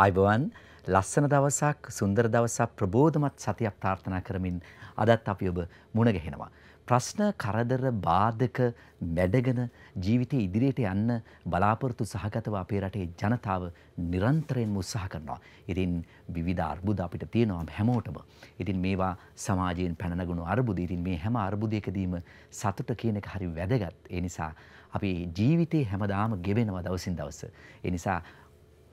අයිබවන් ලස්සන දවසක් සුන්දර දවසක් ප්‍රබෝධමත් සතියක් තාර්ථනා කරමින් අදත් අපි ඔබ මුණගැහෙනවා. ප්‍රශ්න කරදර බාධක මැඩගෙන ජීවිතය ඉදිරියට යන්න බලාපොරොත්තු සහගතව අපේ රටේ ජනතාව නිරන්තරයෙන් උත්සාහ කරනවා. ඉතින් විවිධ අර්බුද අපිට තියෙනවා හැමෝටම. ඉතින් මේවා සමාජයෙන් පැනනගුණු අර්බුද. ඉතින් මේ හැම අර්බුදයකදීම සතුට කියන එක හරි වැදගත්. ඒ නිසා අපේ ජීවිතේ හැමදාම ගෙවෙනවා දවසින් දවස. ඒ නිසා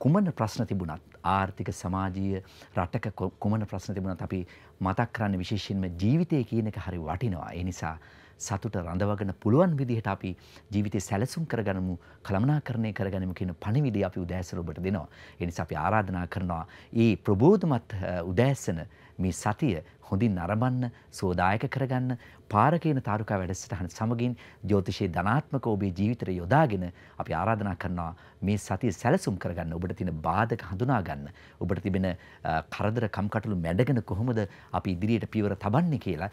කුමන ප්‍රශ්න තිබුණත් ආර්ථික සමාජීය රටක කුමන ප්‍රශ්න තිබුණත් අපි මතක් කරන්න විශේෂයෙන්ම ජීවිතය කියන එක හරි වටිනවා. ඒ නිසා සතුට රඳවගෙන පුළුවන් විදිහට අපි ජීවිතේ සැලසුම් කරගනමු කළමනාකරණය කරගනිමු කියන පණිවිඩය අපි උදෑසන ඔබට දෙනවා. ඒ නිසා අපි ආරාධනා කරනවා මේ ප්‍රබෝධමත් උදෑසන මේ සතිය හොඳින් අරබන්න සෝදායක කරගන්න පාරකයන තාරුකා වැඩසටහන සමගින් ජෝතිෂයේ ධනාත්මක ඔබේ ජීවිතර යොදාගෙන අපි ආරාධනා කරනවා මේ සතිය සැලසුම් කරගන්න ඔබට තින බාධක හඳුනාගන්න ඔබට තිබෙන කරදර කම්කටළු මැඩගෙන කොහොමද අපි ඉදිරියට පියවර තබන්නේ කියලා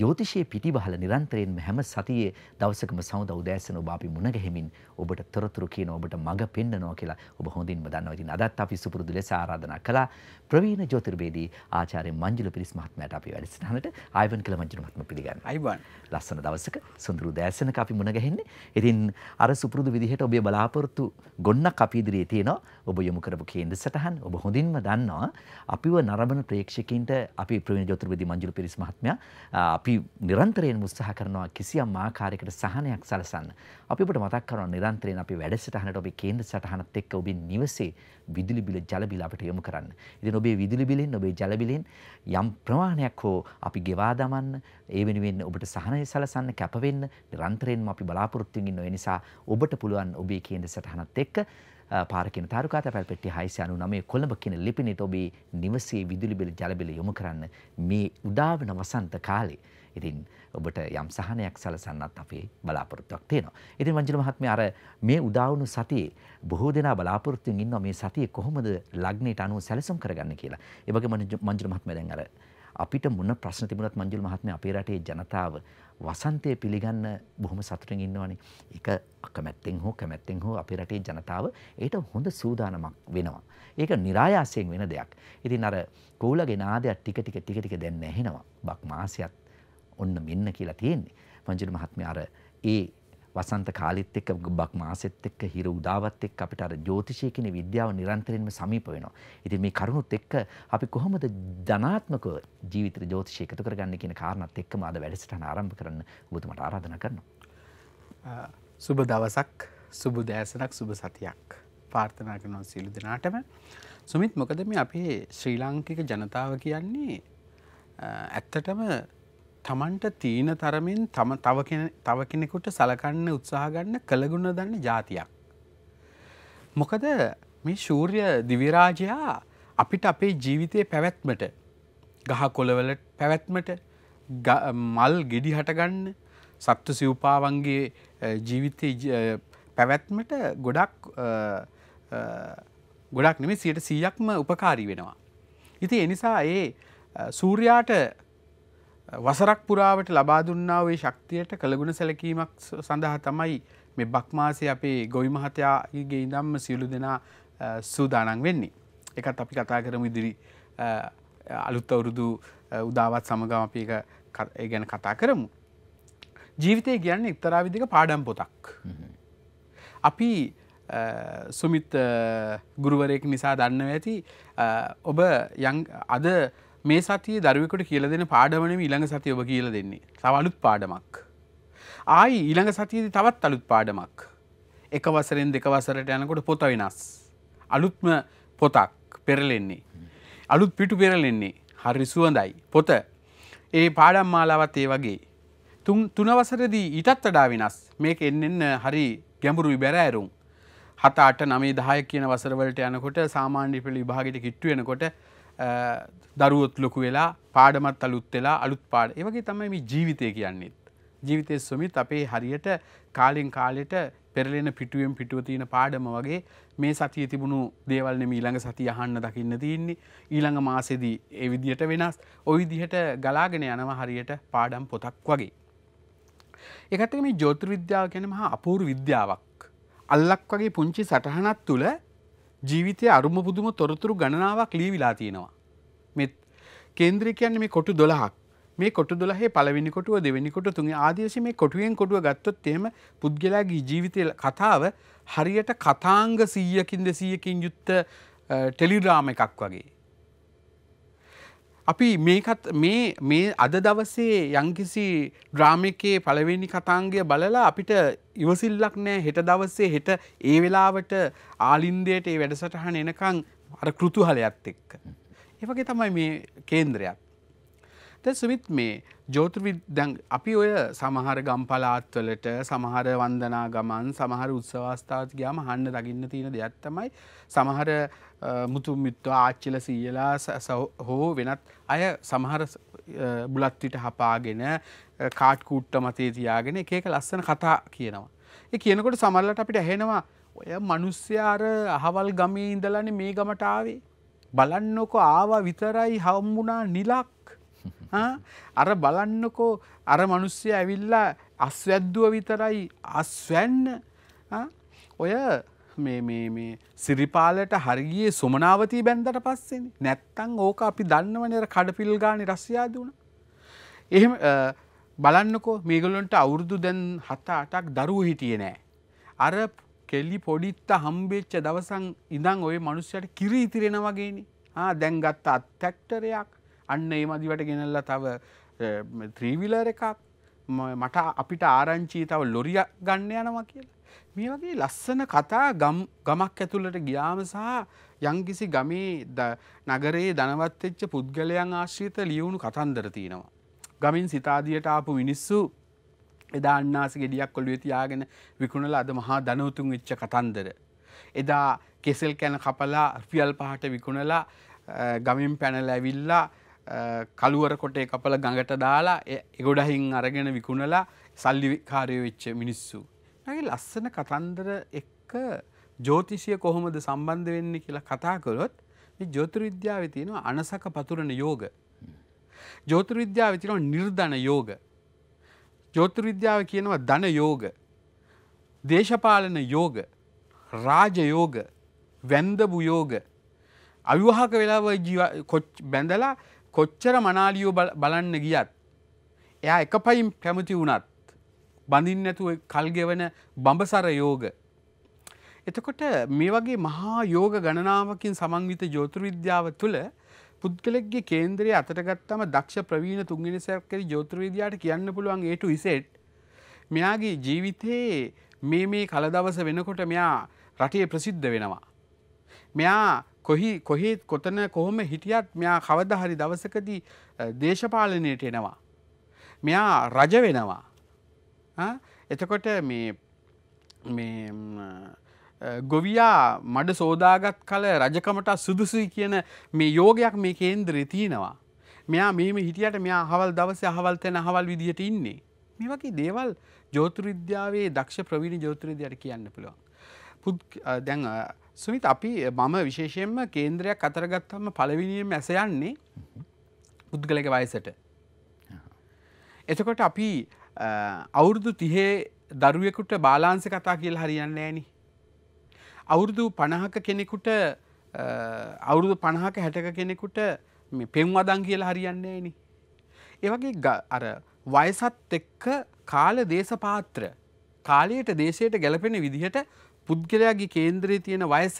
ජෝතිෂයේ පිටිබහල නිරන්තරයෙන්ම හැම සතියේ දවසකම සවඳ උදෑසන ඔබ අපි මුණගැහෙමින් ඔබට තොරතුරු කියන ඔබට මඟ පෙන්න්නනෝ කියලා ඔබ හොඳින් දන්න ඉතින් අදත් අපි සුපුරුදු ලෙස ආරාධනා කළා ප්‍රවීණ ජෝතිර්වේදී ආචාර්ය මංජුල පිරිස් මහත්මයාට අපි වැඩසටහනට ආයවන් කළ මංජුල මහත්ම පිළිගන්න. අයිවන්. ලස්සන දවසක සුන්දරු දැසනක අපි මුණ ගැහෙන්නේ. ඉතින් අර සුපුරුදු විදිහට ඔබේ බලාපොරොත්තු ගොන්නක් අපි ඉදිරියේ තියෙනවා. ඔබ යොමු කරපු කේන්ද්‍ර සටහන් ඔබ හොඳින්ම දන්නවා අපිව නරඹන ප්‍රේක්ෂකයින්ට අපි ප්‍රවීණ ජෝතිර්වේදී මංජුල පිරිස් මහත්මයා අපි නිරන්තරයෙන් උත්සාහ කරනවා කිසියම් ආකාරයකට සහනයක් සලසන්න. අපි ඔබට මතක් කරනවා නිරන්තරයෙන් අපි වැඩසටහනට ඔබේ කේන්ද්‍ර සටහනත් එක්ක ඔබේ නිවසේ විදුලි බිල ජල බිල අපිට යොමු කරන්න. ඉතින් ඔබේ විදුලි බිලෙන් ඔබේ ජල බිලෙන් යම් ප්‍රමාණයක් හෝ අපි ගෙවා දමන්න, ඒ වෙනුවෙන් ඔබට සහනය සලසන්න කැප වෙන්න නිරන්තරයෙන්ම අපි බලාපොරොත්තු වෙන නිසා ඔබට පුළුවන් ඔබේ කේන්ද්‍ර සටහනත් එක්ක පාරකින තාරුකාත පැල්පෙට්ටි හයිසි අනු නමේ කොළඹ කියන ලිපිනෙට ඔබේ නිවසේ විදුලි බිල ජල බිල යොමු කරන්න මේ උදාවන වසන්ත කාලේ ඉතින් ඔබට යම් සහනයක් සැලසන්නත් අපේ බලාපොරොත්තුවක් තියෙනවා. ඉතින් වංජන මහත්මයා අර මේ උදාවුණු සතියේ බොහෝ දෙනා බලාපොරොත්තුෙන් ඉන්නවා මේ සතියේ කොහොමද ලග්නයට අනුව සැලසුම් කරගන්න කියලා. ඒ වගේම මංජන මහත්මයා දැන් අර අපිට මොන ප්‍රශ්න තිබුණත් මංජුල් මහත්මයා අපේ රටේ ජනතාව වසන්තය පිළිගන්න බොහොම සතුටින් ඉන්නවනේ. ඒක අකමැත්තෙන් හෝ කැමැත්තෙන් හෝ අපේ රටේ ජනතාව ඒට හොඳ සූදානමක් වෙනවා. ඒක નિરાයාසයෙන් වෙන දෙයක්. ඉතින් අර කෝලගේ නාදයක් ටික ටික ටික ටික දැන් ඇහෙනවා. බක් මාසයක් ඔන්න මෙන්න කියලා තියෙන්නේ. මංජුල මහත්මයා අර ඒ වසන්ත කාලෙත් එක්ක බක් මාසෙත් එක්ක හිර උදාවත් එක්ක අපිට අර ජ්‍යොතිෂය කියන විද්‍යාව නිරන්තරයෙන්ම සමීප වෙනවා. ඉතින් මේ කරුණුත් එක්ක අපි කොහොමද ධනාත්මකව ජීවිත ජ්‍යොතිෂය එකතු කරගන්නේ කියන කාරණාත් එක්කම අද වැඩසටහන ආරම්භ කරන්න ඔබතුමාට ආරාධනා කරනවා. සුබ දවසක්, සුබ දෑසනක්, සුබ සතියක්. ප්‍රාර්ථනා කරනවා සියලු දෙනාටම. සුමිත් මොකද මේ අපේ ශ්‍රී ලාංකික ජනතාව කියන්නේ ඇත්තටම තමන්ට තීන තරමෙන් තම තව කෙනෙකුට සලකන්න උත්සාහගන්න කළගුණ දන්න ජාතියක්. මොකද මේ ශූර්ය දිවිරාජයා අපිට අපේ ජීවිතය පැවැත්මට ගහ කොළවල පැවැත්මට මල් ගෙඩි හටගන්න සත්තු සිව්පාවන්ගේ ජීවිතය පැවැත්මට ගොඩක් ගොඩක් නෙමේ සියට සීයක්ම උපකාරී වෙනවා. ඉති එනිසා ඒ සූර්යාට වසරක් පුරාවට ලබා දුන්නාවේ ශක්තියට කළගුණ සැලකීමක් සඳහා තමයි මේ බක්මාසය අපේ ගොවි මහතයාගේ ඉඳම්ම සියලු දෙනා සූදානන් වෙන්නේ. එකත් අපි කතා කරම ඉදිරි අලුත් අවුරුදු උදාවත් සමගම අපි ගැන කතා කරමු. ජීවිතය ගැන්න එක්තරාවිදික පාඩම් පොතක්. අපි සුමිත් ගුරුවරයෙක් නිසා දන්නව ඇති ඔබ අද මේ සතිය දරුවකට කියල දෙන පාඩමනම ඊළඟ සතිය ඔබ කියල දෙන්නේ සවලුත් පාඩමක්. ආයි ඊළඟ සතියදි තවත් අලුත් පාඩමක්. එක වසරෙන් දෙක වසරට යනකොට පොත වෙනස්. අලුත්ම පොතක් පෙරලෙන්නේ. අලුත් පිටු පෙරලෙන්නේ හරි සුවඳයි පොත ඒ පාඩම් මාලාවත් ඒ වගේ. තුන් තුනවසරදී ඊටත් වඩා වෙනස් මේක එන්න එන්න හරි ගැඹුරු බැරෑරුම්. හත අට නමේ දාය කියන වසරවලට යනකොට සාමාන්‍ය පෙළ විභාගයට කිට්ටු වෙනකොට දරුවොත් ලොකු වෙලා පාඩමත් අලුත් වෙලා අලුත් පාඩ ඒවගේ තමයි මේ ජීවිතය කියන්නේත්. ජීවිතය ස්වමිත් අපේ හරියට කාලෙන් කාලෙට පෙරලෙන පිටුවෙන් පිටුව තියෙන පාඩම වගේ මේ සතිය තිබුණු දේවල් නෙමෙයි ඊළඟ සතිය අහන්න දකින්න තියෙන්නේ ඊළඟ මාසෙදී ඒ විදිහට වෙනස් ওই විදිහට ගලාගෙන යනවා හරියට පාඩම් පොතක් වගේ. ඒකට මේ ජ්‍යොතිර්විද්‍යාව කියන්නේ මහා අපූර්ව විද්‍යාවක්. අල්ලක් වගේ පුංචි සටහනක් තුළ ජීවිතය අරුම පුදුම තොරතුරු ගණනාවක් ලීවිලා තියෙනවා. මෙත් කේන්ද්‍රිකයන්න මේ කොටු දොළහක් මේ කොට දොලහේ පලවෙනි කොටුව දෙවෙනි කොට තුන් ආදේශ මේ කොටුවෙන් කොටුව ගත්තොත් එහෙම පුද්ගලයාගේ ජීවිතය කතාව හරියට කතාංග සීයකින් දෙසීයකින් යුත්ත ටෙලිරාම එකක් වගේ. අපි මේකත් මේ මේ අද දවසේ යංකිසි ඩ්‍රාමිකේ පළවෙනි කතාන්ගය බලලා අපිට ඉවසිල්ලක් නෑ හෙට දවස්සේ හෙට ඒ වෙලාවට ආලින්දයට ඒ වැඩසටහන එනකං අර කෘතුහලයක්ත් එක්ක. ඒවගේ තමයි මේ කේන්ද්‍රයක්. ද සුමිත් මේ ජෝතවිදැන් අපි ඔය සමහර ගම්පලාත්වලට සමහර වන්දනා ගමන් සමහර උත්සවස්ථාත් ගයාම හන්න දකින්න තියෙන දෙයක් තමයි සමහර මුතුමිත්ව ආච්චිල සීයලා හෝ වෙනත් අය සමහර බුලත්විට හපාගෙන කාට් කූට්ට මතේ තියාගෙන එකක ලස්සන කතා කියනවා. ඒ කියනකොට සමල්ලට අපිට ඇහෙනවා ඔය මනුස්්‍යයාර අහවල් ගමේ ඉඳලන මේ ගමටාවේ. බලන්නොක ආවා විතරයි හම්බුණා නිලක් අර බලන්නකෝ අර මනුස්සය ඇවිල්ලා අස්වැද්දුව විතරයි අස්වැන්න ඔය සිරිපාලට හරිගිය සුමනාවතී බැන්දට පස්සෙන නැත්තං ඕක අපි දන්නවනර කඩපිල් ගාන රස්යාද වුණ. එහෙම බලන්නකෝ මේගලොන්ට අවුරුදු දැන් හත අටක් දරුව හිටිය නෑ. අර කෙල්ලි පොඩිත්ත හම්බේච්ච දවසං ඉඳං ඔය මනුස්්‍යයට කිරී ඉතිරෙන වගේනි දැන් ගත්ත අත්තැක්ටරයක් අන්න ඒ මදිවට ගෙනල්ලා තව ත්‍රීවිලර එකක් මට අපිට ආරංචී තව ලොරිය ගන්න යනවා කියලා. මේ වගේ ලස්සන කතා ගමක් ඇතුළට ගියාම සහ යංකිසි ගමේ නගරේ දනවත්ච්ච පුද්ගලයන් ආශ්‍රිත ලියවුණු කතන්දර තියෙනවා. ගමින් සිතාදියට ආපු මිනිස්සු එදා අන්නාස ගෙඩියක් කොළුවේ තියාගෙන විකුණල අද මහා දනවතුන් වෙච්ච කතන්දර. එදා කෙසෙල් කැන කපලා රුපියල් පහට විකුණලා ගමින් පැනල ඇවිල්ලා කළුවර කොටේ කපල ගඟට දාලා එගොඩහින් අරගෙන විකුණලා සල්ලිකාරය වෙච්ච මිනිස්සු. නගේ ලස්සන කතන්දර එක්ක ජෝතිෂය කොහොමද සම්බන්ධ වෙන්න කියලා කතා කොළොත් ජෝතෘවිද්‍යාව තියෙන අනසක පතුරණ යෝග. ජෝතෘවිද්‍යාව තිනව නිර්ධන යෝග. ජෝතෘවිද්‍යාව කියනවා ධන යෝග. දේශපාලන යෝග රාජයෝග වැන්දබු යෝග අවිවාහක වෙලා බැඳලා කොච්චර මනාලියෝ බලන්න ගියත් එයා එක පයිම් කැමති වුණත් බඳින් නැතුව කල්ගෙවන බඹසර යෝග. එතකොට මේ වගේ මහා යෝග ගණනාවකින් සමන්විත ජෝතෘවිද්‍යාව තුළ පුද්ගලෙක්ගේ කේන්ද්‍රය අතටගත්තම දක්ෂ ප්‍රවීණ තුන්ගෙන සැක්කරි ජෝතෘවිදයාට කියන්න පුළුවන් ඒට විසෙට් මෙයාගේ ජීවිතයේ මේ මේ කලදවස වෙනකොට මෙයා රටේ ප්‍රසිද්ධ වෙනවා. මෙයා කොහි කොහෙත් කොතන කොහොම හිටියත් මෙයා කවද හරි දවසකදී දේශපාලනයට එනවා. මෙයා රජ වෙනවා. එතකොට ගොවියා මඩ සෝදාගත් කල රජකමට සුදුසුයි කියන මේ යෝගයක් මේ කේන්ද්‍රය තියෙනවා. මෙයා මෙම හිටියට මෙයා හවල් දවස හවල්තැන හවල් විදිහට ඉන්නේ. මේ වගේ දේවල් ජෝතෘවිද්‍යාවේ දක්ෂ ප්‍රවීණ ජෝතෘවිදයට කියන්න පුළුවන්. දැන් සුමිත් අපි මම විශේෂයෙන්ම කේන්ද්‍රයක් අතරගත්තම පලවිනියම් ඇස යන්නේ පුද්ගලක වයසට. එතකොට අපි අවුරුදු තිහේ දරුවෙකුට බාලාන්ස කතා කියල හරියන්න ඇනි. අවුරුදු පණහක කෙනෙකුට අවුරුදු පණහක හැටක කෙනෙකුට පෙන්වදන් කියලා හරියන්නේ ඇනි. ඒවගේ අර වයසත් එක්ක කාල දේශපාත්‍ර කාලයට දේශයට ගැලපෙන විදිහට පුද්ගලයාගේ කේන්ද්‍රයේ තියෙන වයස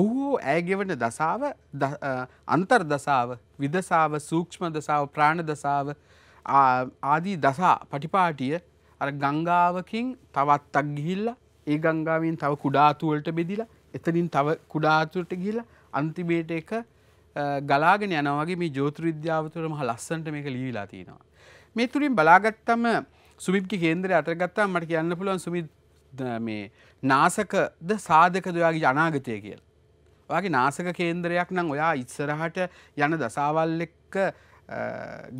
ඔහු ඇයගෙවන දසාව අන්තර් දසාව විදසාව සූක්ෂ්ම දසාව ප්‍රාණ දසාව ආදී දසා පටිපාටිය අර ගංගාවකින් තවත්තක් ගිහිල්ල ඒ ගංගාවෙන් තව කුඩාතුවලට බෙදිලා එතනින් තව කුඩාතුරට ගිහිලා අන්තිමේට එක ගලාගෙන යනවගේ මේ ජෝතෘවිද්‍යාව තුළ මහ ලස්සන්ට මේක ලියවිලා තියෙනවා. මේ තුළින් බලාගත්තම සුමිප්කි කේන්ද්‍රය අටගත්තා මට කියන්න පුළුවන් සුමිත් මේ නාසකද සාධකද ඔයාගේ අනාගතය කියලා. ඔයාගේ නාසක කේන්ද්‍රයක් නම් ඔයා ඉස්සරහට යන දසාවල් එක්ක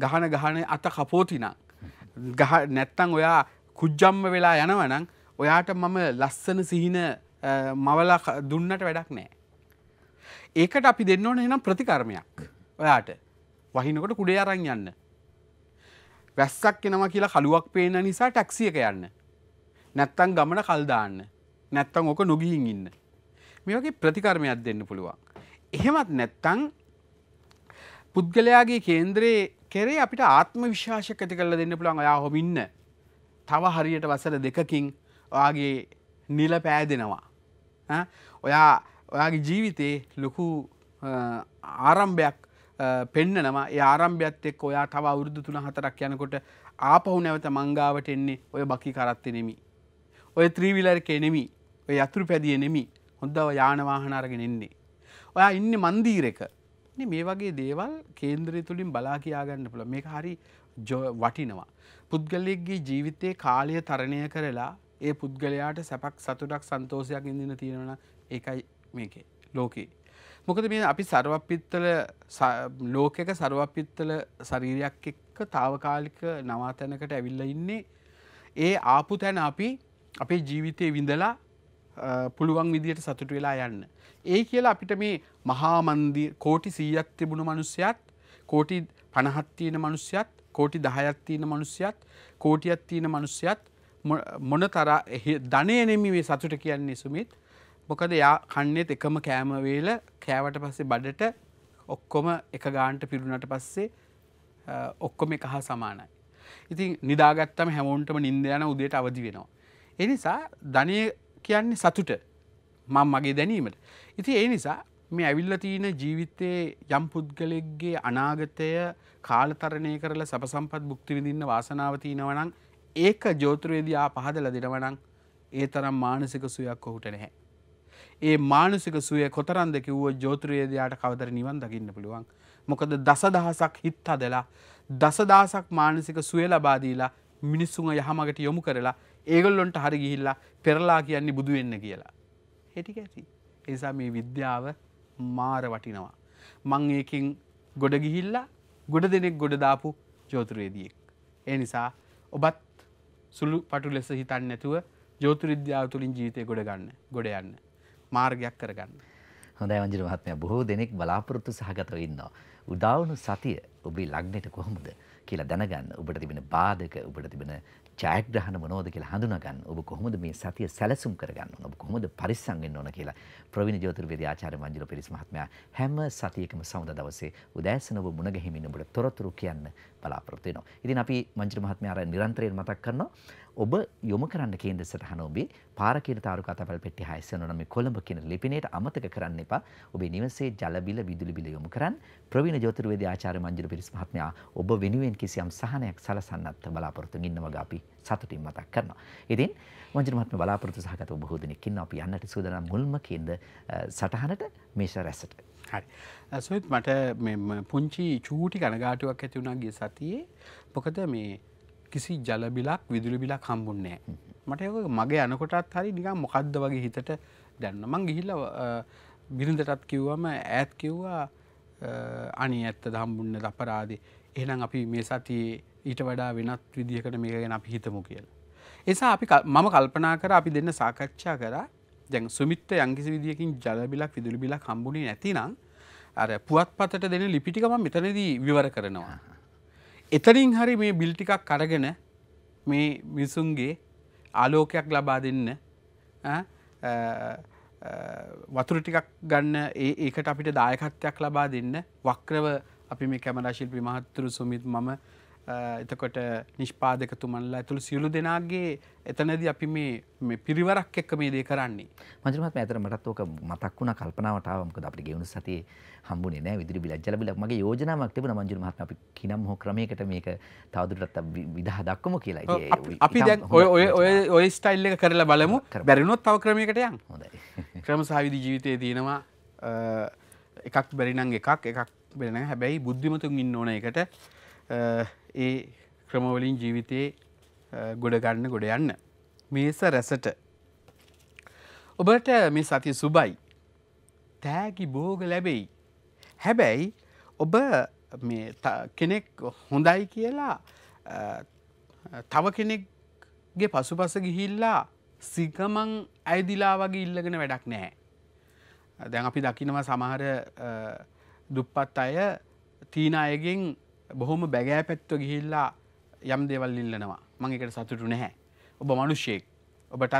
ගහන ගහන අත කපෝතිනං. ගහ නැත්තං ඔයා කුජ්ජම්ම වෙලා යනවනං ඔයාට මම ලස්සන සිහින මවල දුන්නට වැඩක් නෑ. ඒකට අපි දෙන්න ඕන එනම් ප්‍රතිකර්මයක් ඔයාට වහිනකොට කුඩේ අරන් යන්න. වැස්සක් එනවා කියලා කළුවක් පේන නිසා ටැක්සියක යන්න නැත්තං ගමන කල්දාන්න නැත්තං ඕක නොගිහින් ඉන්න. මේ වගේ ප්‍රතිකර්මයක් දෙන්න පුළුවන්. එහෙමත් නැත්තං පුද්ගලයාගේ කේන්ද්‍රයේ කෙරේ අපිට ආත්ම විශ්වාසයක් ඇති කරලා දෙන්න පුළුවන් ඔයා හොම ඉන්න. තව හරියට වසර දෙකකින් ඔයාගේ නිල පෑදෙනවා. ඔයා ඔයාගේ ජීවිතේ ලොකු ආරම්භයක් පෙන්නනවා ඒ ආරම්භයත් එක්ක ඔයා තව අවුරුදු තුන හතරක් යනකොට ආපහු නැවත මංගාවට එන්නේ ඔය බකි කරත්තෙ නෙමි ඔය ත්‍රීවිලරක එනෙමි ඔය යතුරු පැදිය නෙමි හොඳව යානවාහන අරගෙන එන්නේ. ඔයා ඉන්න මන්දීරක මේ වගේ දේවල් කේන්ද්‍රය තුළින් බලා කියාගන්න පුළ මේ හරි වටිනවා. පුද්ගලෙක්ගේ ජීවිතයේ කාලය තරණය කරලා ඒ පුද්ගලයාට සැපක් සතුටක් සන්තෝසයක් ඉඳන්න තියෙනවන ඒකයි මේකේ ලෝකේ. මොකද මේ අපි සරවපිත්තල ලෝකක සරවපිත්තල ශරීරයක් එක්ක තාවකාලික නවාතැනකට ඇවිල්ල ඉන්නේ ඒ ආපු තැන අපි අපේ ජීවිතය විඳලා පුළුවන් විදියට සතුට වෙලා යන්න. ඒ කියලා අපිට මේ මහාමන්දී කෝටි සීයක් තිබුණු මනුස්්‍යයත් කෝටි පණහත්තියන මනුස්්‍යයත් කෝටි දහයත්තියන මනුස්්‍යයත් කෝටියත් තියන මනුස්්‍යයත් මොන තර ධනය නෙමි මේ සතුට කියන්නේ සුමිත් මොකද යා කන්නෙත් එකම කෑමවේල කෑවට පස්සේ බඩට ඔක්කොම එක ගාන්ට පිරුණට පස්සේ ඔක්කොම එක හා සමානයි. ඉතින් නිදාගත්තම හැමෝන්ටම නින්දයන උදේට අවදි වෙනවා. එනිසා ධනය කියන්නේ සතුට මං මගේ දැනීමට. ඉති ඒ නිසා මේ ඇවිල්ල තියෙන ජීවිතයේ යම් පුද්ගලෙක්ගේ අනාගතය කාලතරණය කරලා සැපසම්පත් බුක්තිවිඳන්න වාසනාව තියෙනවනං ඒක ජෝතරයේදයා පහදල දෙනවනං ඒ තරම් මානසික සුයක් ඔහුට නැහැ. ඒ මානසික සුවය කොතරන්ද කිව්ව ජෝතරයේදයාට කවදර නිවන් දකින්න පුළුවන්. මොකද දසදහසක් හිත් අදලා දසදාසක් මානසික සුවය ලබාදීලා මිනිස්සුන් යහමගට යොමු කරලා ඒගොල්ලොන්ට හරි ගිහිල්ලා පෙරලා කියන්නේ බුදු වෙන්න කියලා. හෙටික ඇති. එසා මේ විද්‍යාව මාර වටිනවා. මං ඒකින් ගොඩ ගිහිල්ලා ගොඩ දෙනෙක් ගොඩදාපු ජෝතරේදියෙක්. ඒ නිසා ඔබත් සුළු පටු ලෙස හිතන්න නැතුව ජෝතුරවිද්‍යාව තුළින් ජීවිතය ගොඩ ගන්න ගොඩ යන්න මාර්ගයක් කරගන්න. හොඳයි වංජිර මහත්මයා බොහෝ දෙනෙක් බලාපොරොත්තු සහගතව ඉන්නවා. උදාවුණු සතිය ඔබේ ලග්නයට කොහොමද කියලා දැනගන්න ඔබට තිබෙන බාධක ඔබට තිබෙන ජයග්‍රහණ මොනෝද කියලා හඳුනගන්න ඔබ කොහොමද මේ සතිය සැලසුම් කරගන්න ඔබ කොහොමද පරිස්සම් වෙන්න ඕන කියලා ප්‍රවීණ ජ්‍යොතිර්වේදී ආචාර්ය මංජුල පිරිස් මහත්මයා හැම සතියකම සවුදා දවසේ උදෑසන ඔබ මුණ ගැහිමින් ඔබට තොරතුරු කියන්න බලාපොරොත්තු වෙනවා. ඉතින් අපි මංජුල මහත්මයා අර නිරන්තරයෙන් මතක් කරනවා ඔබ යොම කරන්න කේන්ද සටහන ඔබේ පාරකීර තාරු කතපල් පෙට්ටි 609 කොළඹ කියන ලිපිනයට අමතක කරන්න එපා. ඔබේ නිවසේ ජල බිල විදුලි බිල යොමු කරන්න. ප්‍රවීණ ජ්‍යොතිර්වේදී ආචාර්ය මංජුල පිරිස් මහත්මයා ඔබ වෙනුවෙන් කිසියම් සහනයක් සලසන්නත් බලාපොරොත්තු ඉන්නවා අපි සතුටින් මතක් කරනවා. ඉතින් මංජුල මහත්මයා බලාපොරොත්තු සහගත ඔබ බොහෝ දෙනෙක් ඉන්නවා. අපි යන්නට සූදානම් මුල්ම කේන්ද සටහනට මේෂ රැසට. හරි. සොයිත් මට මේ පුංචි චූටි කනගාටුවක් ඇති වුණා ගිය සතියේ. මොකද මේ කිසි ජලබිලක් විදුලි බිලක් හම්බුන්නේ මට මගේ යනකොටත් හරි නිකම් මොකක්ද වගේ හිතට දැන්න මං ගිහිල්ල බිරිඳටත් කිව්වම ඇත් කිව්වා අනි ඇත්ත දම්බුන්න දපරාදේ එහනම් අපි මේ සතියේ ඊට වඩා වෙනත් විදිහකට මේ ගැන අපි හිතමු කියලා. එසා අපි මම කල්පනා කර අපි දෙන්න සාකච්ඡා කර දැන් සුමිත්ත යංකිසි විදිියකින් ජලබිලක් විදුලි බිලක් හම්බුණි නැතිනම් අර පුවත් පතට දෙන ලිපිටිකම මෙතනදී විවර කරනවා. එතරින් හරි මේ බිල් ටිකක් අරගෙන මේ මිනිසුන්ගේ ආලෝකයක් ලබා දෙන්න වතුර ටිකක් ගන්න ඒකට අපිට දායකත්වයක් ලබා දෙන්න වක්‍රව අපි මේ කැමරශිල්පි මහත්තුරු සුමිත් මම එතකොට නිෂ්පාදකතුමන්ලා ඇතුළ සියලු දෙනාගේ එතනද අපි මේ පිරිවරක් එක්ක මේ දේ කරන්නේ මජරමත් ඇතර මටත් ඕක මතක් වුණ කල්පනාවටාවමකද අපි ගෙවුණු සතිය හම්බුන නෑ විදිරි බිලජ්ජලබිලක් මගේ යෝජනාවක් තිබුණ මංජුර මහත්ම අපි කිනම් හෝ ක්‍රමයකට මේක තවදුරටත් විදහ දක්වමු කියලා අපි දැන් ඔය ඔය ඔය ඔය ස්ටයිල් එක කරලා බලමු බැරිනොත් තව ක්‍රමයකට යන් හොඳයි ක්‍රම සහවිදි ජීවිතය තියෙනවා එකක් බැරිනං එකක් එකක් බැරින හැබැයි බුද්ධිමතුන් ඉන්න ඕන එකට ඒ ක්‍රමවලින් ජීවිතයේ ගොඩගන්න ගොඩ යන්න. මේස රැසට. ඔබට මේ සති සුබයි. තෑකි බෝග ලැබෙයි. හැබැයි ඔබ කෙනෙක් හොඳයි කියලා තව කෙනෙක්ගේ පසු පස ගිහිල්ලා සිකමං ඇදිලා වගේ ඉල්ලගෙන වැඩක් නෑ. දැන් අපි දකිනවා සමහර දුප්පත් අය තීන අයගෙන් බොහොම බැගෑ පැත්ව ගිහිල්ලා යම් දෙවල් ඉල්ලනවා මං එකට සතුටු නැහැ. ඔබ මනුෂ්‍යයෙක් ඔබටත්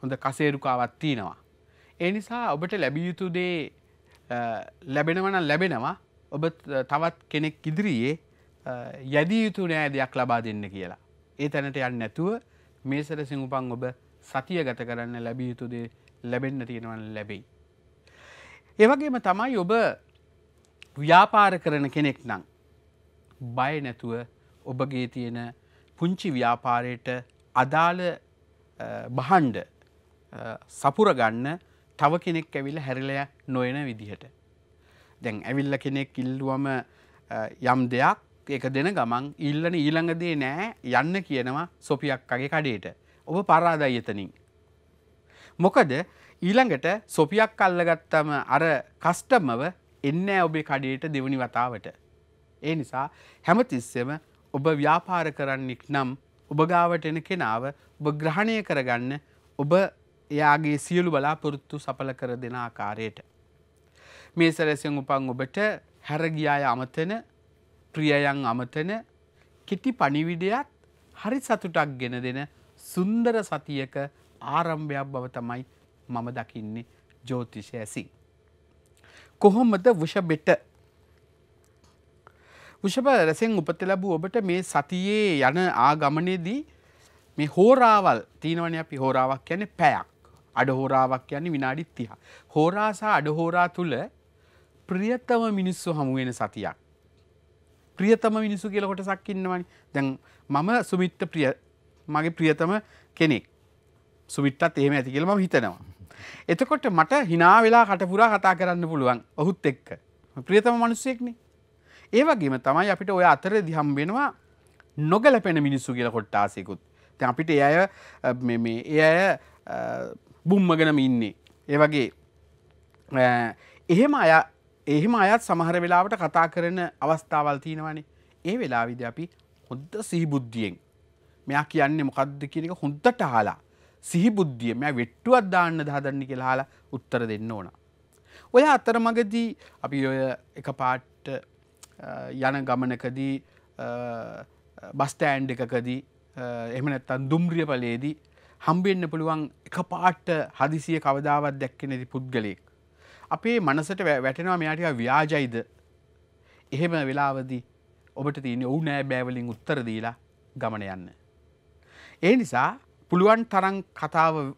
හොඳ කසේරුකාවත් තියෙනවා. ඒ නිසා ඔබට ලැබියයුතු දේ ලැබෙනවන ලැබෙනවා ඔබ තවත් කෙනෙක් ඉදිරියේ යැදී යුතු නෑ දෙයක් ලබා දෙන්න කියලා. ඒ තැනට යන්න නැතුව මේ සැරසිං උපන් ඔබ සතිය ගත කරන්න ලැබියයුතු දේ ලැබෙන්න තියෙනවන් ලැබෙයි. ඒවගේම තමයි ඔබ ව්‍යාපාර කරන කෙනෙක් නම් බය නැතුව ඔබගේ තියෙන පුංචි ව්‍යාපාරයට අදාළ බහන්්ඩ සපුරගන්න තව කෙනෙක් ඇවිල හැරිලය නොයන විදිහට. දැන් ඇවිල්ල කෙනෙක් ඉල්ලුවම යම් දෙයක් එක දෙන ගමන් ඉල්ලන ඊළඟදේ නෑ යන්න කියනවා සොපියක් අගේ කඩේට ඔබ පරාදයි එතනින්. මොකද ඊළඟට සොපියක් අල්ලගත්තම අර කස්ටමව එන්න ඔබේ කඩයට දෙවනි වතාවට. ඒ නිසා හැමතිස්සෙම ඔබ ව්‍යාපාර කරන්නෙක් නම් ඔබගාවට එන කෙනාව ඔබ ග්‍රහණය කරගන්න ඔබ එයාගේ සියලු බලාපොරොත්තු සඵල කර දෙන ආකාරයට. මේ සැරසින් උපන් ඔබට හැරගියාය අමතන ප්‍රියයන් අමතන කෙටි පණිවිඩයත් හරි සතුටක් ගෙන දෙන සුන්දර සතියක ආරම්භයක් බව තමයි මම දකින්නේ ජෝතිෂය ඇසින්. කොහොමද වෂබෙට වෂභ රැසෙන් උපත ලැබූ ඔබට මේ සතියේ යන ආගමනයේදී මේ හෝරාවල් තීනවන අපි හෝරාවක් යන පැයක් අඩ හෝරාවක් යන්නේ විනාඩිත් තිහ. හෝරාසා අඩ හෝරා තුළ ප්‍රියතම මිනිස්සු හමුවෙන සතියක්. ප්‍රියතම මිනිසු කියල කොටසක් ඉන්නවනි දැන් මම සුමිත්ත ප්‍රිය මගේ ප්‍රියතම කෙනෙක් සුවිට්ටත් එහෙම ඇති කියලම හිතනවා. එතකොට මට හිනා වෙලා කටපුරා කතා කරන්න පුළුවන් ඔහුත් එක්ක ප්‍රියතම මනුස්සයෙක්නේ. ඒ වගේම තමයි අපිට ඔය අතර දිහම් වෙනවා නොගැලපෙන මිනිස්සු කියලා කොට්ටාසයකුත්. තැන් අපිට ඒ අය ඒ අය බුම්මගෙනම ඉන්නේ. ඒ වගේ එහෙම අය එහෙම අයත් සමහර වෙලාවට කතා කරන අවස්ථාවල් තියෙනවනේ. ඒ වෙලාවිද අපි හොද්ද සිහිබුද්ධියෙන් මෙයා කියන්නේ මොකක්ද කියන එක හොඳට අහලා සිහිබුද්ධිය මෙයා වෙට්ටුවක් දාන්න හදන්න කියලා හාලා උත්තර දෙන්න ඕන. ඔය අතරමගදී අපි ඔය එක පාට්ට යන ගමනකදී බස්ටෑන්් එකකදී එමනත්තන් දුම්රිය පලේදී හම්බෙන්න්න පුළුවන් එක පාට්ට හදිසිය කවදාවත් දැක්ක නැති පුද්ගලයෙක්. අපේ මනසට වැටෙනවා මෙයාටික ව්‍යාජයිද එහෙම වෙලාවදී ඔබට තියන ඔවුනෑ බෑවලින් උත්තර දීලා ගමන යන්න. ඒ නිසා පුළුවන් තරන් කතාවෙන්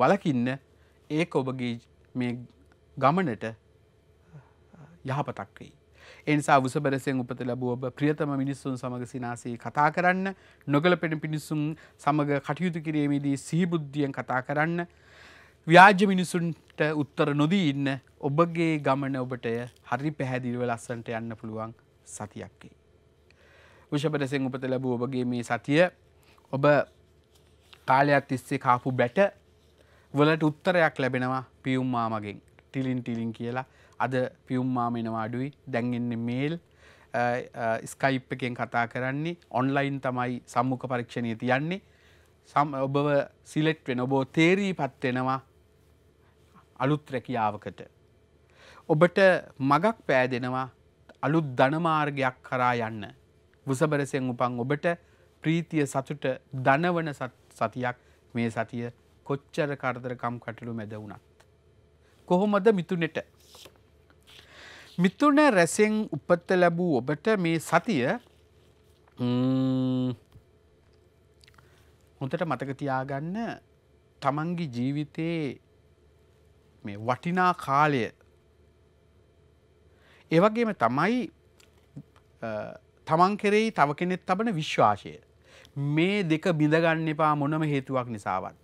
වලකින්න ඒක ඔබගේ මේ ගමනට යහපතක්වෙයි. එනිසා උසබරසයෙන් උපත ලැබූ ඔබ ප්‍රියතම මිනිස්සුන් සමඟ සිනාසේ කතා කරන්න නොගල පෙන පිනිසුන් සමඟ කටයුතු කිරීමේදී සීබුද්ධියෙන් කතා කරන්න ව්‍යාජ මිනිසුන්ට උත්තර නොදී ඉන්න ඔබගේ ගමන ඔබටය හරි පැහැදිරිව ලස්සන්ට යන්න පුළුවන් සතියක්කේ. විෂපරසෙන් උපත ලැබූ ඔබගේ මේ සතිය ඔබ කාලයක් තිස්සේ කාපු බැට වලට උත්තරයක් ලැබෙනවා පියුම්මා මගෙන් ටිලින් ටිලින් කියලා අද පියුම්මා මෙනවා අඩුයි දැන්ගන්න මේල් ස්කයිප් එකෙන් කතා කරන්නේ ඔන්ලයින් තමයි සම්මුඛ පරීක්ෂණය තියන්නේ සම් ඔබව සිලෙට් වෙන ඔබෝ තේරී පත්වෙනවා අලුත් රැකියාවකට. ඔබට මගක් පෑදෙනවා අලුත් ධනමාර්ගයක් කරා යන්න. බුසබරසයෙන් උපන් ඔබට ප්‍රීතිය සතුට දනවන සත් සතියක් මේ සතිය කොච්චර කරදරකම් කටළු මැද වුණත්. කොහොමද මිතුනෙට. මිතුන රැසෙන් උපත්ත ලැබූ ඔබට මේ සතිය හොඳට මතකතියාගන්න තමන්ගේ ජීවිතයේ මේ වටිනා කාලය ඒවගේම තමයි තමන් කෙරෙයි තව කෙනෙත් තබන විශ්වාශය මේ දෙක බිඳගන්න එපා මොනම හේතුවක් නිසාවත්.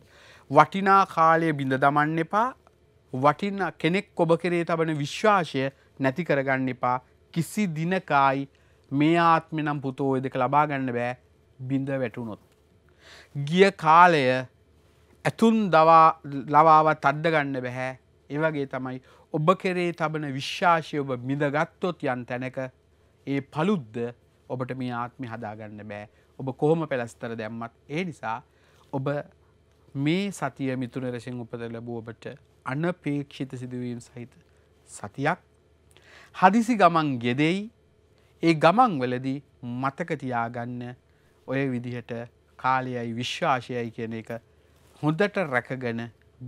වටිනා කාලය බිඳ දමන්න එපා වටින්න කෙනෙක් ඔබ කරේ තබන විශ්වාසය නැති කරගන්න එපා කිසි දිනකායි මේ ආත්මෙ නම් පුතෝ දෙක ලබා ගන්න බෑ බිඳ වැටුණොත්. ගිය කාලය ඇතුන් ලවාවත් අඩ්ඩ ගන්න බැහැ ඒවගේ තමයි ඔබ කෙරේ තබන විශ්වාශය ඔබ මිදගත්තොත් යන් තැනක ඒ පළුද්ද ඔබට මේ ආත්මි හදාගන්න බෑ ඔබ කොහොම පැළස්තර දැම්මත් ඒ නිසා ඔබ මේ සතිය මිතුන රශෙන් උපද ලැබුවබට අනපේක්ෂිත සිදුවීම් සහිත සතියක් හදිසි ගමන් ගෙදෙයි ඒ ගමන් වලදී මතකතියාගන්න ඔය විදිහට කාලයයි විශ්වාශයයි කියන එක හොඳට රැකගන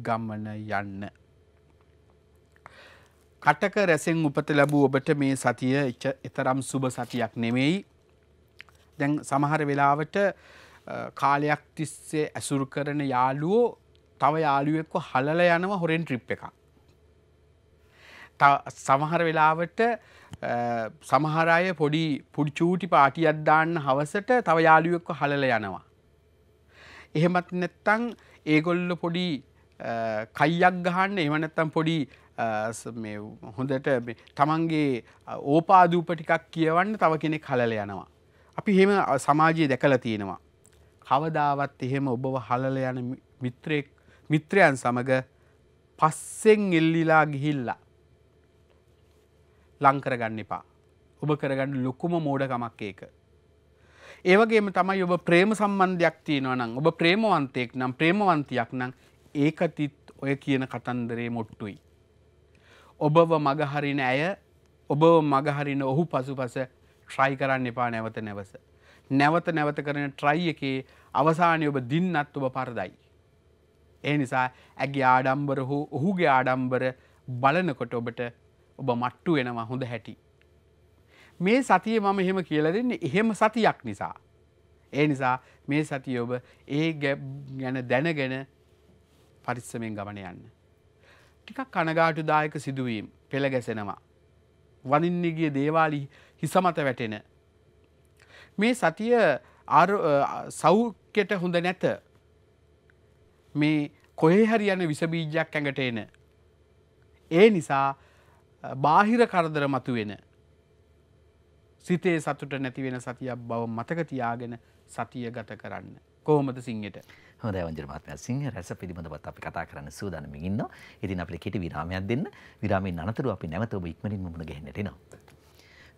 ගමන යන්න. කටක රැසෙන් උපත ලැබූ ඔබට මේ සතිය එතරම් සුභ සතියක් නෙමෙයි දැන් සමහර වෙලාවට කාලයක් තිස්සේ ඇසුරු කරන යාලුවෝ තව යාලුවෙක්ව හලල යනව හොරෙන් ට්‍රිප් එක සමහර වෙලාවට සමහරය පොඩි පුඩිචූටි පාටි අද්දාන්න හවසට තව යාලුවෙක්ව හලල යනවා. එහෙමත් නැත්තං ඒගොල්ල පොඩි කයියක් ගහන්න එමනැත්තම් පොඩි හොඳට තමන්ගේ ඕපාදූප ටිකක් කියවන්න තව කෙනෙක් හලල යනවා. අපි හෙම සමාජයේ දැකල තියෙනවා. කවදාවත් එහෙම ඔබව හලල යන මිත්‍රයෙක් මිත්‍රයන් සමඟ පස්සෙන් එල්ලිලා ගිහිල්ලා. ලංකරගන්න එපා. ඔබ කරගන්න ලොකුම මෝඩකමක් ඒක. ඒවගේම තමයි ඔබ ප්‍රේම සම්බන්ධයක් තියෙනවා නම් ඔබ ප්‍රේමවන්තයෙක් නම් ප්‍රේමවන්තියක් නම් ඒකතිත් ඔය කියන කතන්දරේ මොට්ටුයි. ඔබව මගහරින ඇය ඔබව මගහරින ඔහු පසු පස ට්‍රයි කරන්න එපා නැවත නැවස. නැවත නැවත කරන ට්‍රයි එකේ අවසානය ඔබ දින්නත් ඔබ පරදයි. ඒ නිසා ඇගේ ආඩම්බර හෝ ඔහුගේ ආඩම්බර බලනකොට ඔබට ඔබ මට්ටු වෙනවා හොඳ හැටි. මේ සතිය මම එහෙම කියල දෙන්නේ එහෙම සතියක් නිසා. ඒ නිසා මේ සතිය ඔබ ඒ ගැන දැනගෙන පරිස්සමෙන් ගමන යන්න. ටිකක් කනගාටුදායක සිදුවීම් පෙළ ගැසෙනවා. වනින්නගිය දේවාලි හිසමත වැටෙන. මේ සතිය සෞඛ්‍යට හොඳ නැත මේ කොහේ හරි යන විසබීජයක් ඇඟට එන. ඒ නිසා බාහිර කරදර මතුවෙන. සිතේ සතුට නැති වෙන සතියක් බව මතක තියාගෙන සතිය ගත කරන්න. කොහොමද සිංහට හොඳ වන්ජරමාත්මය සිංහ රැස පිළිබඳවත් අපි කතා කරන්න සූදානමින් ඉන්නවා. ඉතින් අපිට කෙටි විරාමයක් දෙන්න. විරාමයෙන් අනතුරු අපි නැවත ඔබ ඉක්මනින්ම මුණ ගැහෙන්නට එනවා.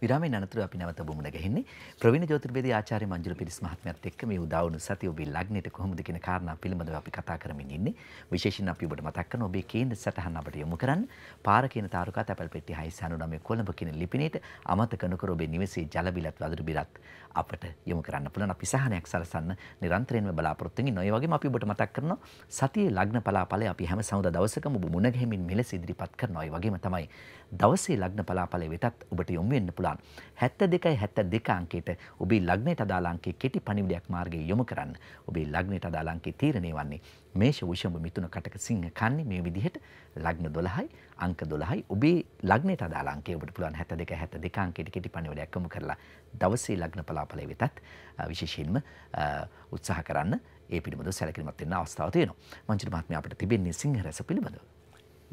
විරාමයෙන් අනතුරු අපි නැවත බොමුණ ගහින්නේ ප්‍රවීණ ජ්‍යොතිර්වේදී ආචාර්ය මංජුල පිරිස් මහත්මයාත් එක්ක මේ උදා වුණු සතිය ඔබේ ලග්නයට කොහොමද කියන කාරණා පිළිබඳව අපි කතා කරමින් ඉන්නේ. විශේෂයෙන් අපි ඔබට මතක් කරන ඔබේ කේන්ද්‍ර සටහන අපට යොමු කරන්න. පාර කියන තාරුකා තැපැල් පෙට්ටිය 699 කොළඹ කියන ලිපිනේට අමතක නොකර ඔබේ නිවසේ ජල බිලත් වතුර බිලත් අපට යොමු කරන්න පුළුවන් අපි සහනයක් සලසන්න නිරන්තරයෙන්ම බලාපොරොත්තු වෙන. ඒ වගේම අපි ඔබට මතක් කරනවා සතියේ ලග්න පලාපලය අපි හැම සමුදා දවසකම ඔබ මුණ ගැහිමින් මෙලෙස ඉදිරිපත් කරනවා. ඒ වගේම තමයි දවසේ ලග්න පලාපලය වෙතත් ඔබට යොමු වෙන්න පුළුවන්. 72 72 අංකයට ඔබේ ලග්නයට අදාළ අංකයේ කෙටි පණිවිඩයක් මාර්ගයේ යොමු කරන්න. ඔබේ ලග්නයට අදාළ අංකයේ තීරණය වන්නේ මේෂ විෂම මිතුන කටක සිංහ කන්නේ මේ විදිහට ලග්න 12යි අංක 12යි ඔබේ ලග්නයට අදාළ අංකය ඔබට පුළුවන් 72 72 අංකයට කෙටි පණිවිඩයක් යොමු කරලා දවසේ ලග්න පලාපලේ වෙතත් විශේෂයෙන්ම උත්සාහ කරන්න ඒ පිළිබඳ සැලකිරීමත් වෙන්න අවස්ථාව තියෙනවා. මංජුල මහත්මයා අපිට තිබෙන්නේ සිංහ රස පිළිබඳව.